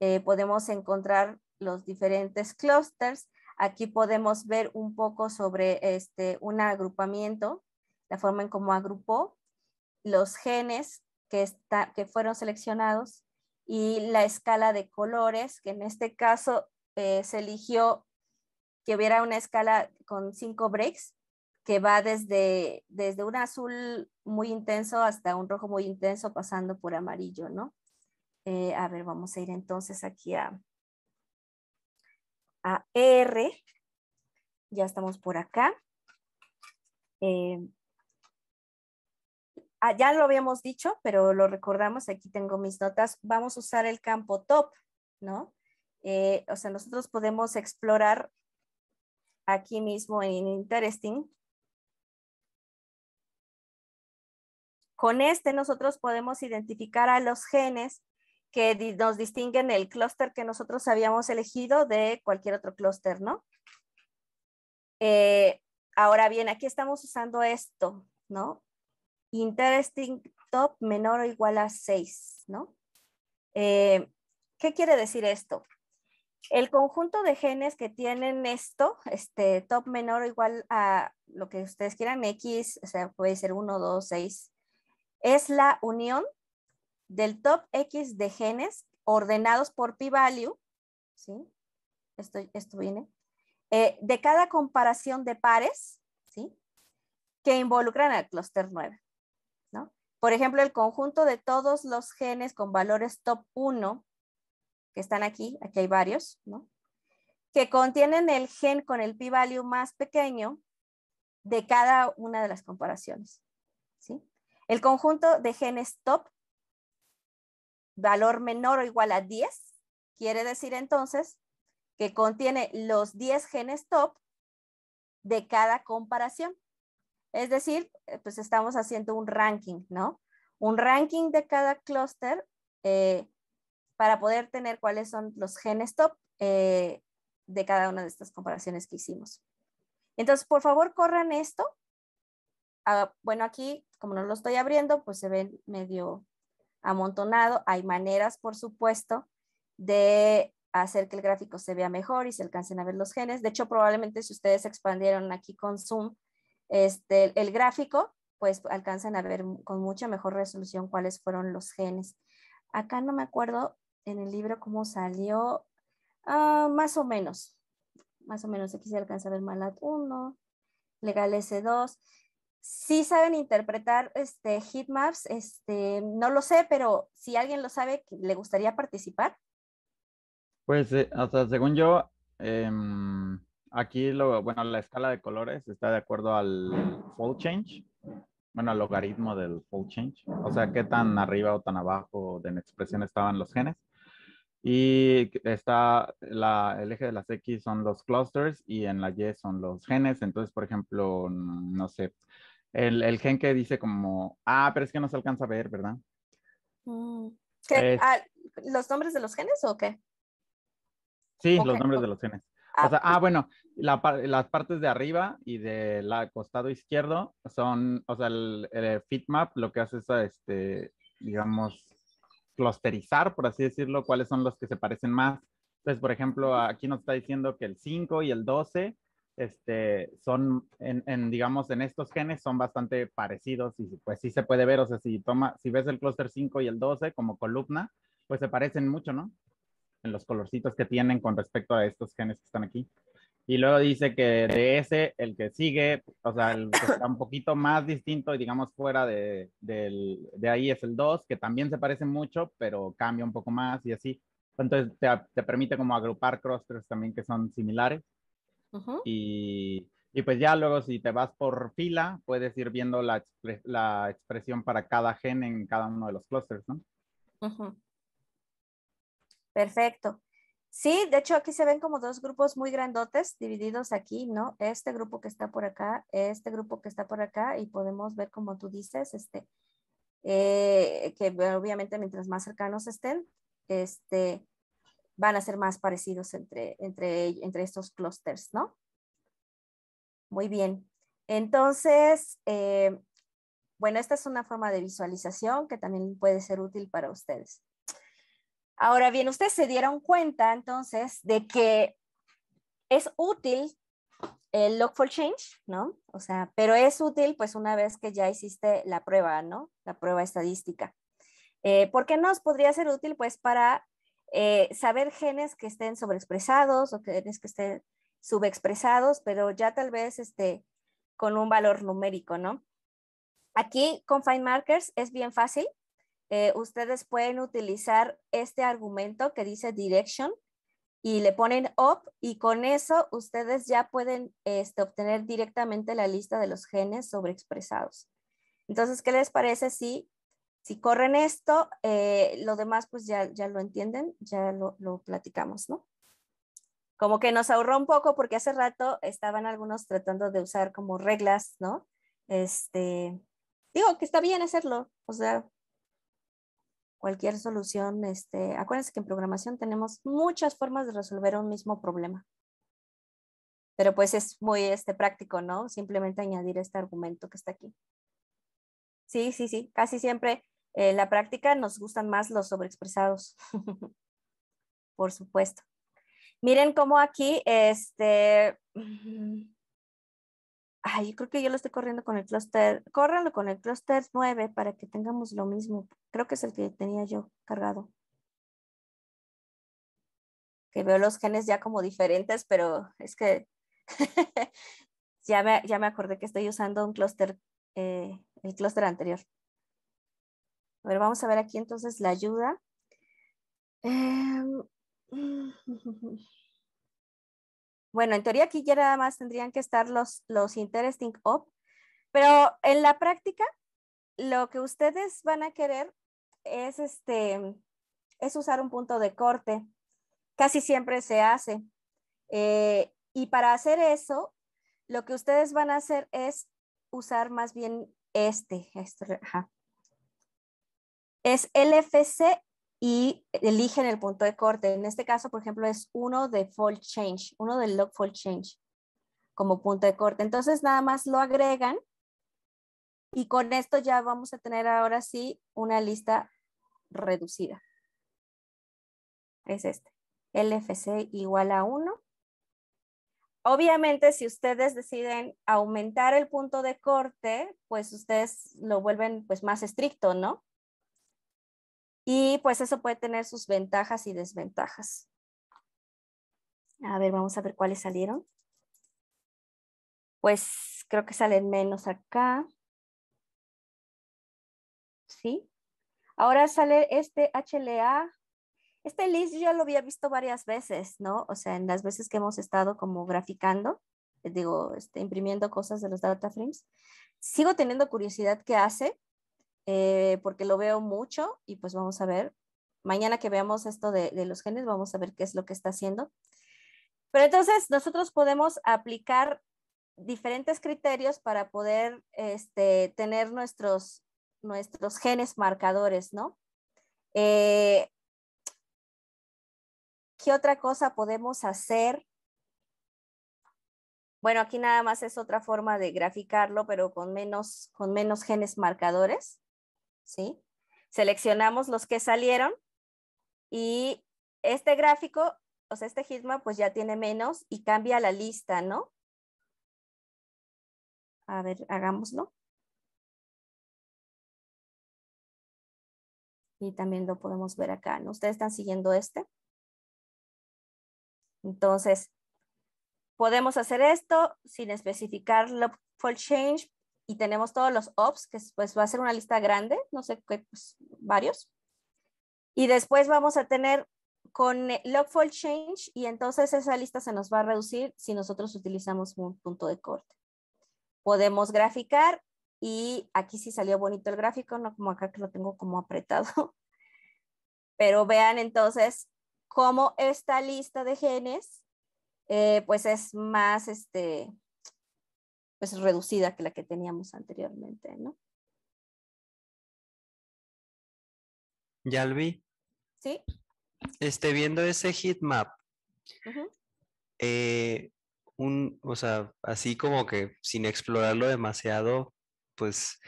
eh, podemos encontrar los diferentes clusters. Aquí podemos ver un poco sobre este, un agrupamiento la forma en cómo agrupó los genes que, está, que fueron seleccionados y la escala de colores, que en este caso eh, se eligió que hubiera una escala con cinco breaks, que va desde, desde un azul muy intenso hasta un rojo muy intenso, pasando por amarillo, ¿no? Eh, a ver, vamos a ir entonces aquí a, a R. Ya estamos por acá. Eh, Ah, ya lo habíamos dicho, pero lo recordamos, aquí tengo mis notas, vamos a usar el campo top, ¿no? Eh, o sea, nosotros podemos explorar aquí mismo en Interesting. Con este nosotros podemos identificar a los genes que nos distinguen el clúster que nosotros habíamos elegido de cualquier otro clúster, ¿no? Eh, ahora bien, aquí estamos usando esto, ¿no? interesting top menor o igual a 6, ¿no? Eh, ¿Qué quiere decir esto? El conjunto de genes que tienen esto, este top menor o igual a lo que ustedes quieran, X, o sea, puede ser 1, 2, 6, es la unión del top X de genes ordenados por p-value, ¿sí? Esto, esto viene, eh, de cada comparación de pares, ¿sí? Que involucran al clúster 9. Por ejemplo, el conjunto de todos los genes con valores top 1, que están aquí, aquí hay varios, que contienen el gen con el p-value más pequeño de cada una de las comparaciones. El conjunto de genes top, valor menor o igual a 10, quiere decir entonces que contiene los 10 genes top de cada comparación. Es decir, eh, pues estamos haciendo un ranking, ¿no? Un ranking de cada clúster eh, para poder tener cuáles son los genes top eh, de cada una de estas comparaciones que hicimos. Entonces, por favor, corran esto. Ah, bueno, aquí, como no lo estoy abriendo, pues se ve medio amontonado. Hay maneras, por supuesto, de hacer que el gráfico se vea mejor y se alcancen a ver los genes. De hecho, probablemente si ustedes expandieron aquí con Zoom este, el gráfico, pues alcanzan a ver con mucha mejor resolución cuáles fueron los genes. Acá no me acuerdo en el libro cómo salió, ah, más o menos, más o menos aquí se alcanza a ver MALAT1, legal S2. si saben interpretar este, heatmaps, este, no lo sé, pero si alguien lo sabe, ¿le gustaría participar? Pues, eh, hasta según yo, em, Aquí, bueno, la escala de colores está de acuerdo al fold change, bueno, al logaritmo del fold change, o sea, qué tan arriba o tan abajo de la expresión estaban los genes. Y está el eje de las X son los clusters y en la Y son los genes. Entonces, por ejemplo, no sé, el, gen que dice como, ah, pero es que no se alcanza a ver, ¿verdad? Mm. Ah, ¿Los nombres de los genes o qué? Sí, los nombres de los genes. Ah, ah bueno, las partes de arriba y del costado izquierdo son, o sea, el, el FitMap lo que hace es, este, digamos, clusterizar, por así decirlo, cuáles son los que se parecen más. Entonces, por ejemplo, aquí nos está diciendo que el 5 y el 12 este, son, en, digamos, en estos genes son bastante parecidos y pues sí se puede ver, o sea, si, toma, si ves el cluster 5 y el 12 como columna, pues se parecen mucho, ¿no? en los colorcitos que tienen con respecto a estos genes que están aquí. Y luego dice que de ese, el que sigue, o sea, el que está un poquito más distinto y digamos fuera de, de ahí es el 2, que también se parece mucho, pero cambia un poco más y así. Entonces te, te permite como agrupar clusters también que son similares. y, y, pues ya luego si te vas por fila, puedes ir viendo la, la expresión para cada gen en cada uno de los clusters, ¿no? Ajá. Perfecto. Sí, de hecho aquí se ven como dos grupos muy grandotes divididos aquí, ¿no? Este grupo que está por acá, este grupo que está por acá y podemos ver como tú dices, este, eh, que obviamente mientras más cercanos estén, este, van a ser más parecidos entre, entre, entre estos clústeres, ¿no? Muy bien. Entonces, eh, bueno, esta es una forma de visualización que también puede ser útil para ustedes. Ahora bien, ustedes se dieron cuenta entonces de que es útil el Look for change, ¿no? O sea, pero es útil pues una vez que ya hiciste la prueba, ¿no? La prueba estadística. Eh, ¿Por qué nos podría ser útil? Pues para eh, saber genes que estén sobreexpresados o genes que estén subexpresados, pero ya tal vez este, con un valor numérico, ¿no? Aquí con Find Markers es bien fácil eh, ustedes pueden utilizar este argumento que dice direction y le ponen up y con eso ustedes ya pueden este, obtener directamente la lista de los genes sobreexpresados. Entonces, ¿qué les parece si, si corren esto? Eh, lo demás pues ya, ya lo entienden, ya lo, platicamos, ¿no? Como que nos ahorró un poco porque hace rato estaban algunos tratando de usar como reglas, ¿no? Este, digo que está bien hacerlo, o sea, cualquier solución. Este, acuérdense que en programación tenemos muchas formas de resolver un mismo problema. Pero pues es muy este, práctico, ¿no? Simplemente añadir este argumento que está aquí. Sí, sí, sí. Casi siempre eh, en la práctica nos gustan más los sobreexpresados. (laughs) Por supuesto. Miren cómo aquí, este, Ay, creo que yo lo estoy corriendo con el clúster. Córranlo con el clúster 9 para que tengamos lo mismo. Creo que es el que tenía yo cargado. Que veo los genes ya como diferentes, pero es que (laughs) ya, me, ya me acordé que estoy usando un clúster, eh, el cluster anterior. A ver, vamos a ver aquí entonces la ayuda. Eh... (laughs) Bueno, en teoría aquí ya nada más tendrían que estar los, los interesting op. pero en la práctica lo que ustedes van a querer es, este, es usar un punto de corte. Casi siempre se hace. Eh, y para hacer eso, lo que ustedes van a hacer es usar más bien este. este es LFC y eligen el punto de corte. En este caso, por ejemplo, es uno de fold change, uno del log fold change como punto de corte. Entonces, nada más lo agregan y con esto ya vamos a tener ahora sí una lista reducida. Es este, LFC igual a 1. Obviamente, si ustedes deciden aumentar el punto de corte, pues ustedes lo vuelven pues más estricto, ¿no? Y pues eso puede tener sus ventajas y desventajas. A ver, vamos a ver cuáles salieron. Pues creo que salen menos acá. ¿Sí? Ahora sale este HLA. Este list yo lo había visto varias veces, ¿no? O sea, en las veces que hemos estado como graficando, eh, digo, este, imprimiendo cosas de los data frames. Sigo teniendo curiosidad qué hace, eh, porque lo veo mucho y pues vamos a ver. Mañana que veamos esto de, los genes, vamos a ver qué es lo que está haciendo. Pero entonces nosotros podemos aplicar diferentes criterios para poder este, tener nuestros, nuestros genes marcadores, ¿no? Eh, ¿Qué otra cosa podemos hacer? Bueno, aquí nada más es otra forma de graficarlo, pero con menos, con menos genes marcadores. ¿sí? Seleccionamos los que salieron y este gráfico, o sea, este HITMA, pues ya tiene menos y cambia la lista, ¿no? A ver, hagámoslo. Y también lo podemos ver acá, ¿no? Ustedes están siguiendo este. Entonces, podemos hacer esto sin especificar lo full change, y tenemos todos los ops, que pues va a ser una lista grande, no sé qué, pues, varios. Y después vamos a tener con Logfold change y entonces esa lista se nos va a reducir si nosotros utilizamos un punto de corte. Podemos graficar y aquí sí salió bonito el gráfico, no como acá que lo tengo como apretado. (laughs) Pero vean entonces cómo esta lista de genes eh, pues es más este, pues, reducida que la que teníamos anteriormente, ¿no? vi. Sí. Este, viendo ese heat map, eh, un, o sea, así como que sin explorarlo demasiado, pues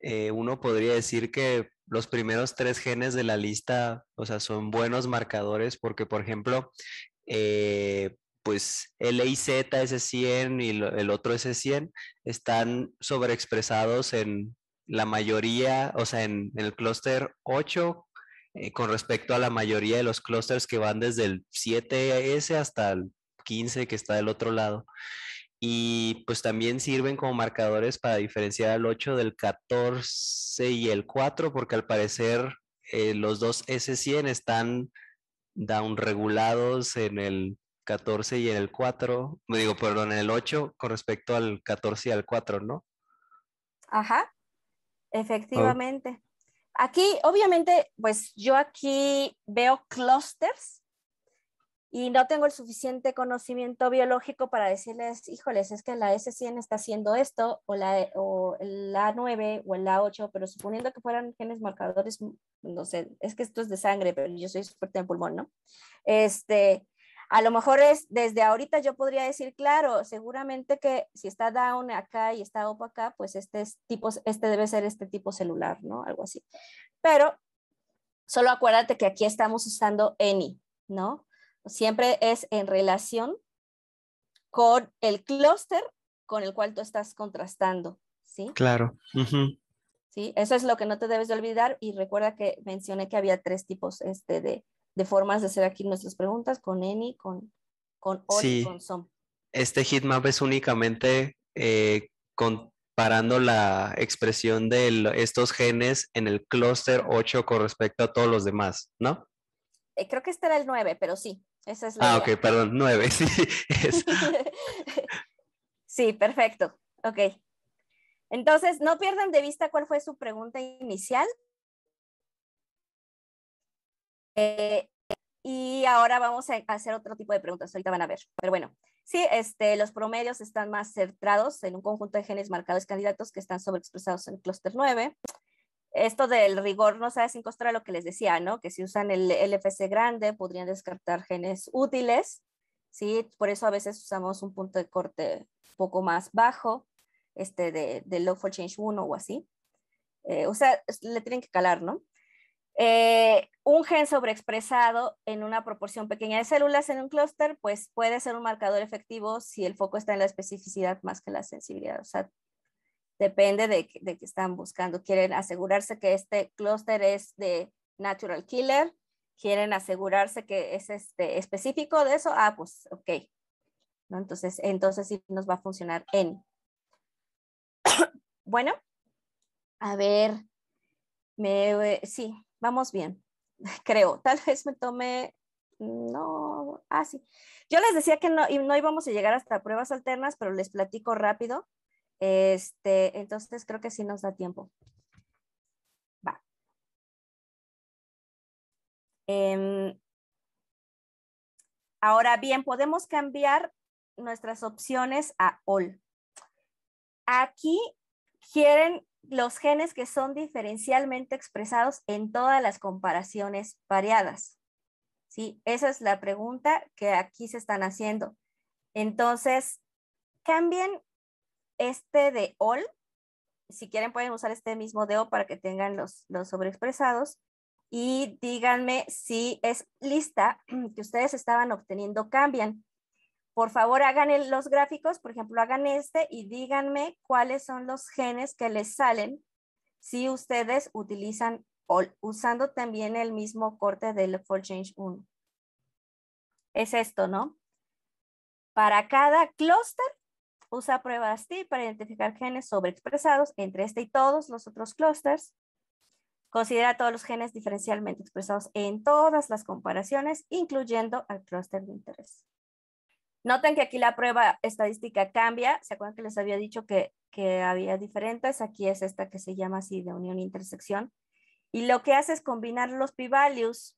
eh, uno podría decir que los primeros tres genes de la lista, o sea, son buenos marcadores porque, por ejemplo, eh, pues el S100 y el otro S100 están sobreexpresados en la mayoría, o sea, en, el clúster 8 eh, con respecto a la mayoría de los clústeres que van desde el 7S hasta el 15 que está del otro lado. Y pues también sirven como marcadores para diferenciar el 8 del 14 y el 4, porque al parecer eh, los dos S100 están down regulados en el 14 y en el 4, me digo, perdón, en el 8 con respecto al 14 y al 4, ¿no? Ajá, efectivamente. Aquí, obviamente, pues yo aquí veo clusters y no tengo el suficiente conocimiento biológico para decirles, híjoles, es que la S100 está haciendo esto, o la, o la 9 o la 8, pero suponiendo que fueran genes marcadores, no sé, es que esto es de sangre, pero yo soy experta en pulmón, ¿no? Este, a lo mejor es desde ahorita yo podría decir, claro, seguramente que si está down acá y está up acá, pues este es tipo, este debe ser este tipo celular, ¿no? Algo así. Pero solo acuérdate que aquí estamos usando any, ¿no? Siempre es en relación con el clúster con el cual tú estás contrastando, ¿sí? Claro. Sí, eso es lo que no te debes de olvidar y recuerda que mencioné que había tres tipos este de, de formas de hacer aquí nuestras preguntas con Eni, con, con Ori, con Som. Este heatmap es únicamente eh, comparando la expresión de estos genes en el clúster 8 con respecto a todos los demás, ¿no? Eh, creo que este era el 9, pero sí, esa es la. Ah, ok, perdón, 9, (laughs) sí. (laughs) sí, perfecto. Ok. Entonces, no pierdan de vista cuál fue su pregunta inicial eh, y ahora vamos a hacer otro tipo de preguntas, ahorita van a ver. Pero bueno, sí, este, los promedios están más centrados en un conjunto de genes marcados candidatos que están sobreexpresados en el clúster 9. Esto del rigor no sabes sin costar lo que les decía, ¿no? Que si usan el LFC grande podrían descartar genes útiles, ¿sí? Por eso a veces usamos un punto de corte poco más bajo, este de, log Low Change 1 o así. Eh, o sea, le tienen que calar, ¿no? Eh, un gen sobreexpresado en una proporción pequeña de células en un clúster, pues puede ser un marcador efectivo si el foco está en la especificidad más que en la sensibilidad. O sea, depende de, qué están buscando. Quieren asegurarse que este clúster es de natural killer, quieren asegurarse que es este específico de eso. Ah, pues, ok. Entonces, entonces sí nos va a funcionar en. (coughs) bueno, a ver, sí, vamos bien, (laughs) creo. Tal vez me tome, no, ah, sí. Yo les decía que no, íbamos a llegar hasta pruebas alternas, pero les platico rápido. Este, entonces creo que sí nos da tiempo. Va. Em, ahora bien, podemos cambiar nuestras opciones a all. Aquí quieren los genes que son diferencialmente expresados en todas las comparaciones variadas. ¿Sí? Esa es la pregunta que aquí se están haciendo. Entonces, cambien este de all. Si quieren, pueden usar este mismo de o para que tengan los, los sobreexpresados. Y díganme si es lista (clears throat) que ustedes estaban obteniendo cambian por favor hagan los gráficos, por ejemplo, hagan este y díganme cuáles son los genes que les salen si ustedes utilizan usando también el mismo corte del Fold Change 1. Es esto, ¿no? Para cada clúster, usa pruebas T para identificar genes sobreexpresados entre este y todos los otros clústeres. Considera todos los genes diferencialmente expresados en todas las comparaciones, incluyendo al clúster de interés. Noten que aquí la prueba estadística cambia. ¿Se acuerdan que les había dicho que, había diferentes? Aquí es esta que se llama así de unión-intersección. E y lo que hace es combinar los p-values.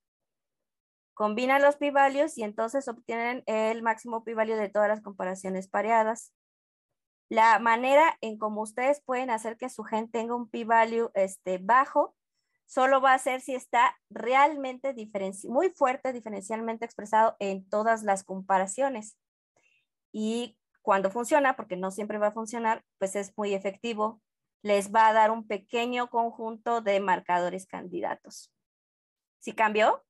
Combina los p-values y entonces obtienen el máximo p-value de todas las comparaciones pareadas. La manera en cómo ustedes pueden hacer que su gen tenga un p-value este, bajo solo va a ser si está realmente muy fuerte diferencialmente expresado en todas las comparaciones y cuando funciona, porque no siempre va a funcionar, pues es muy efectivo. Les va a dar un pequeño conjunto de marcadores candidatos. ¿Sí cambió?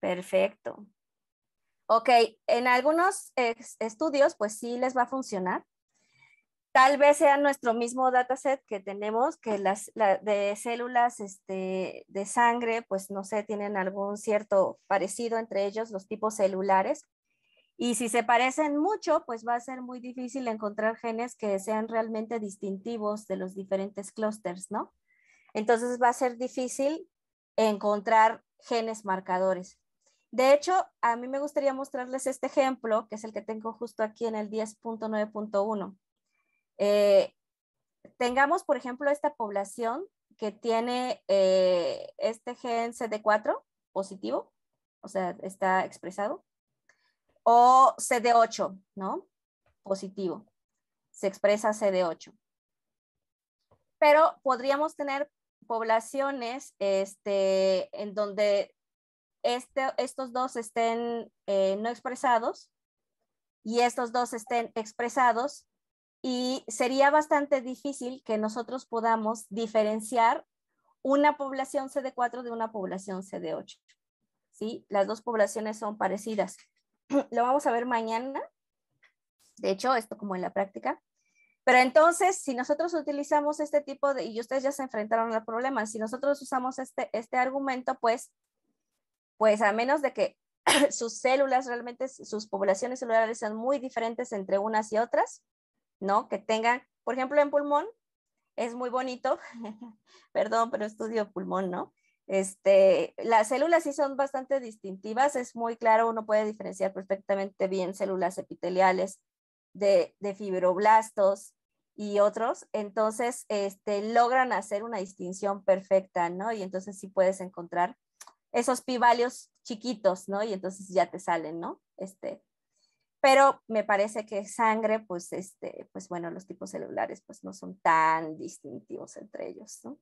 Perfecto. Ok, en algunos estudios, pues sí les va a funcionar. Tal vez sea nuestro mismo dataset que tenemos, que las de células este, de sangre, pues no sé, tienen algún cierto parecido entre ellos, los tipos celulares, y si se parecen mucho, pues va a ser muy difícil encontrar genes que sean realmente distintivos de los diferentes clústeres, ¿no? Entonces va a ser difícil encontrar genes marcadores. De hecho, a mí me gustaría mostrarles este ejemplo, que es el que tengo justo aquí en el 10.9.1. Eh, tengamos, por ejemplo, esta población que tiene eh, este gen CD4 positivo, o sea, está expresado. O CD8, ¿no? Positivo. Se expresa CD8. Pero podríamos tener poblaciones este, en donde este, estos dos estén eh, no expresados y estos dos estén expresados y sería bastante difícil que nosotros podamos diferenciar una población CD4 de una población CD8. ¿sí? Las dos poblaciones son parecidas. (clears throat) lo vamos a ver mañana. De hecho, esto como en la práctica. Pero entonces, si nosotros utilizamos este tipo de, y ustedes ya se enfrentaron al problema, si nosotros usamos este, este argumento, pues, pues a menos de que (clears throat) sus células realmente, sus poblaciones celulares sean muy diferentes entre unas y otras, ¿no? Que tengan, por ejemplo, en pulmón, es muy bonito, (laughs) perdón, pero estudio pulmón, ¿no? Este, las células sí son bastante distintivas, es muy claro, uno puede diferenciar perfectamente bien células epiteliales de, fibroblastos y otros, entonces este, logran hacer una distinción perfecta, ¿no? Y entonces sí puedes encontrar esos pivalios chiquitos, ¿no? Y entonces ya te salen, ¿no? Este, pero me parece que sangre, pues, este, pues bueno, los tipos celulares pues no son tan distintivos entre ellos, ¿no?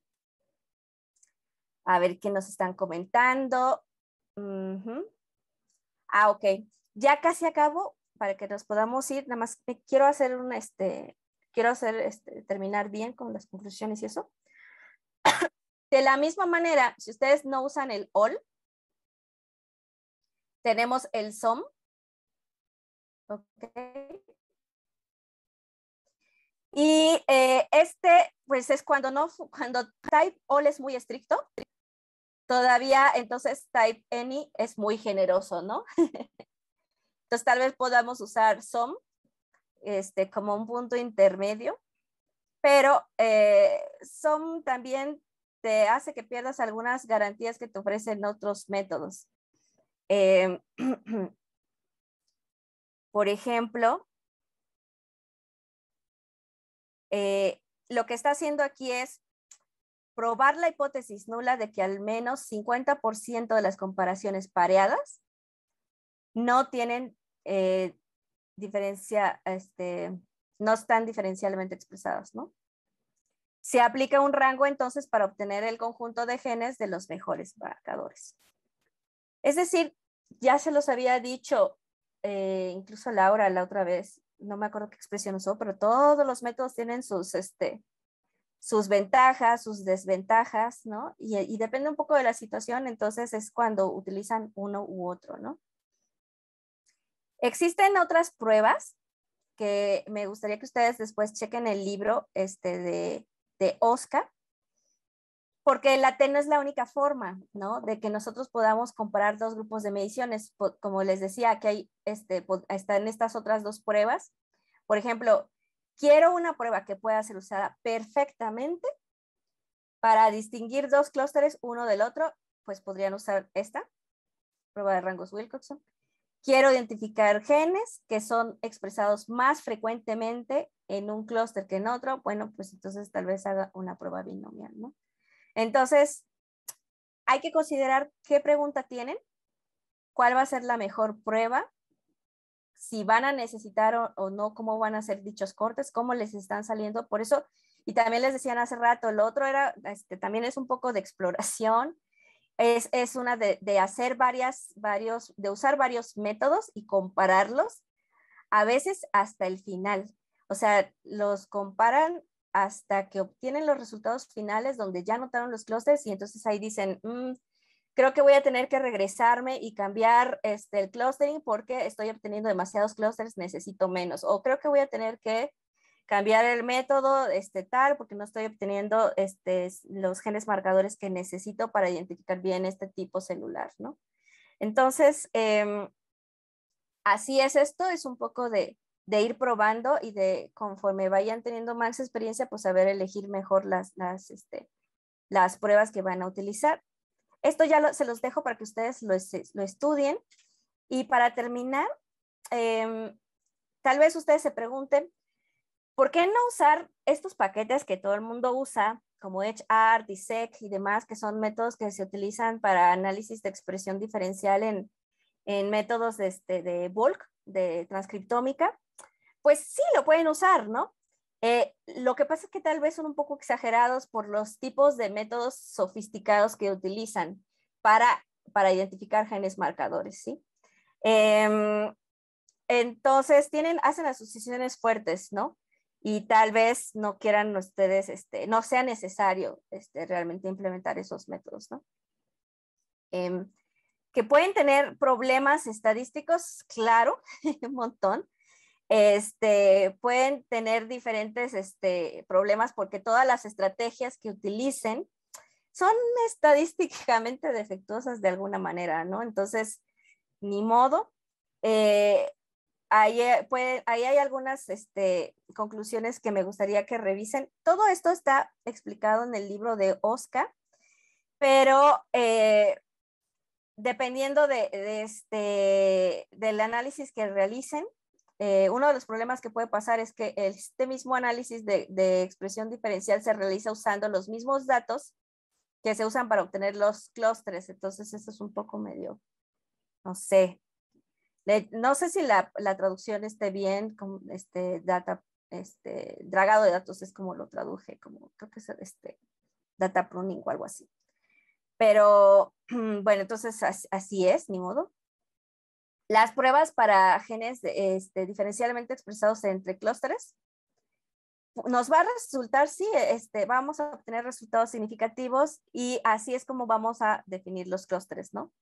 A ver qué nos están comentando. Ah, ok. Ya casi acabo para que nos podamos ir. Nada más quiero hacer un, este, quiero hacer, este, terminar bien con las conclusiones y eso. (coughs) De la misma manera, si ustedes no usan el all, tenemos el some. Ok. Y eh, este, pues es cuando no, cuando type all es muy estricto, todavía entonces type any es muy generoso, ¿no? (laughs) entonces tal vez podamos usar some este, como un punto intermedio, pero eh, some también te hace que pierdas algunas garantías que te ofrecen otros métodos. Em, (clears throat) por ejemplo, eh, lo que está haciendo aquí es probar la hipótesis nula de que al menos 50% de las comparaciones pareadas no tienen eh, diferencia, este, no están diferencialmente expresadas, ¿no? Se aplica un rango entonces para obtener el conjunto de genes de los mejores marcadores. Es decir, ya se los había dicho eh, incluso Laura la otra vez, no me acuerdo qué expresión usó, pero todos los métodos tienen sus, este, sus ventajas, sus desventajas, ¿no? Y, depende un poco de la situación, entonces es cuando utilizan uno u otro, ¿no? Existen otras pruebas que me gustaría que ustedes después chequen el libro este de, de Oscar, porque la T no es la única forma, ¿no? De que nosotros podamos comparar dos grupos de mediciones. Como les decía, que hay, este, están estas otras dos pruebas. Por ejemplo, Quiero una prueba que pueda ser usada perfectamente para distinguir dos clústeres uno del otro, pues podrían usar esta, prueba de rangos Wilcoxon. Quiero identificar genes que son expresados más frecuentemente en un clúster que en otro. Bueno, pues entonces tal vez haga una prueba binomial, ¿no? Entonces, hay que considerar qué pregunta tienen, cuál va a ser la mejor prueba si van a necesitar o, no, cómo van a hacer dichos cortes, cómo les están saliendo. Por eso, y también les decían hace rato, lo otro era, este, también es un poco de exploración, (laughs) es, una de, hacer varias, varios, de usar varios métodos y compararlos, a veces hasta el final. O sea, los comparan hasta que obtienen los resultados finales donde ya notaron los clústeres y entonces ahí dicen, mm, creo que voy a tener que regresarme y cambiar este, el clustering porque estoy obteniendo demasiados clusters, necesito menos. O creo que voy a tener que cambiar el método este, tal porque no estoy obteniendo este, los genes marcadores que necesito para identificar bien este tipo celular, Entonces, em, así es esto, es un poco de, ir probando y de conforme vayan teniendo más experiencia, pues saber elegir mejor las, las este, pruebas que van a utilizar. Esto ya se los dejo para que ustedes lo, estudien. Y para terminar, em, tal vez ustedes se pregunten, ¿por qué no usar estos paquetes que todo el mundo usa, como HR, DISEC y demás, que son métodos que se utilizan para análisis de expresión diferencial en, métodos este, de bulk, de transcriptómica? Pues sí, lo pueden usar, ¿no? Eh, lo que pasa es que tal vez son un poco exagerados por los tipos de métodos sofisticados que utilizan para, identificar genes marcadores, ¿sí? Em, entonces, tienen, hacen asociaciones fuertes, ¿no? Y tal vez no quieran ustedes, este, no sea necesario este, realmente implementar esos métodos, ¿no? Em, que pueden tener problemas estadísticos, claro, (laughs) un montón, este, pueden tener diferentes este, problemas porque todas las estrategias que utilicen son estadísticamente defectuosas de alguna manera, ¿no? Entonces, ni modo. Eh, eh, ahí, hay algunas este, conclusiones que me gustaría que revisen. Todo esto está explicado en el libro de Oscar, pero eh, dependiendo de este, del análisis que realicen, eh, uno de los problemas que puede pasar es que este mismo análisis de, expresión diferencial se realiza usando los mismos datos que se usan para obtener los clústeres. Entonces, eso es un poco medio, no sé. no sé si la, traducción esté bien, como este data, este dragado de datos es como lo traduje, como creo que es este data pruning o algo así. Pero (clears throat) bueno, entonces así es, ni modo las pruebas para genes este, diferencialmente expresados entre clústeres. Nos va a resultar, sí, este, vamos a obtener resultados significativos y así es como vamos a definir los clústeres, ¿no?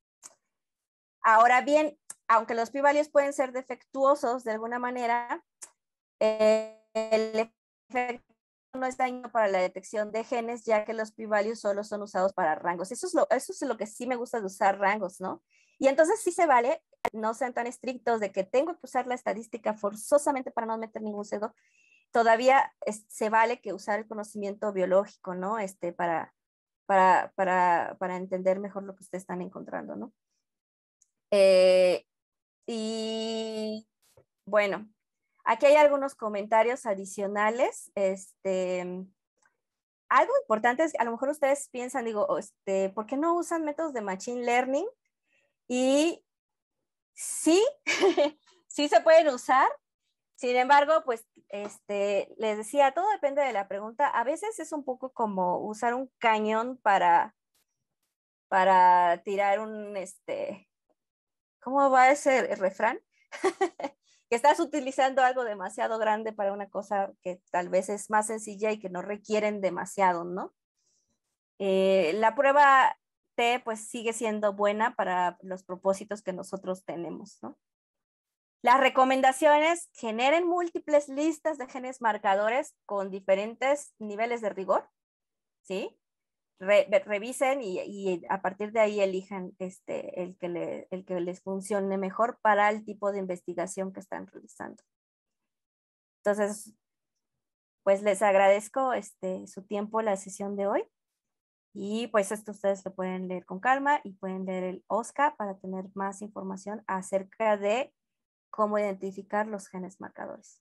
Ahora bien, aunque los p-values pueden ser defectuosos de alguna manera, eh, el efecto no es daño para la detección de genes, ya que los p-values solo son usados para rangos. Eso es, lo, eso es lo que sí me gusta de usar rangos, ¿no? Y entonces sí se vale no sean tan estrictos de que tengo que usar la estadística forzosamente para no meter ningún sesgo, todavía se vale que usar el conocimiento biológico, ¿no? Este, para, para, entender mejor lo que ustedes están encontrando, ¿no? Eh, y bueno, aquí hay algunos comentarios adicionales. Este, algo importante es, a lo mejor ustedes piensan, digo, este, ¿por qué no usan métodos de Machine Learning? Y sí, (laughs) sí se pueden usar. Sin embargo, pues este, les decía, todo depende de la pregunta. A veces es un poco como usar un cañón para, para tirar un, este, ¿cómo va a el refrán? (laughs) que estás utilizando algo demasiado grande para una cosa que tal vez es más sencilla y que no requieren demasiado, ¿no? Eh, la prueba pues sigue siendo buena para los propósitos que nosotros tenemos, Las recomendaciones generen múltiples listas de genes marcadores con diferentes niveles de rigor, ¿sí? revisen y, a partir de ahí elijan este, el, que el que les funcione mejor para el tipo de investigación que están realizando. Entonces, pues les agradezco este, su tiempo, la sesión de hoy. Y pues esto ustedes lo pueden leer con calma y pueden leer el OSCA para tener más información acerca de cómo identificar los genes marcadores.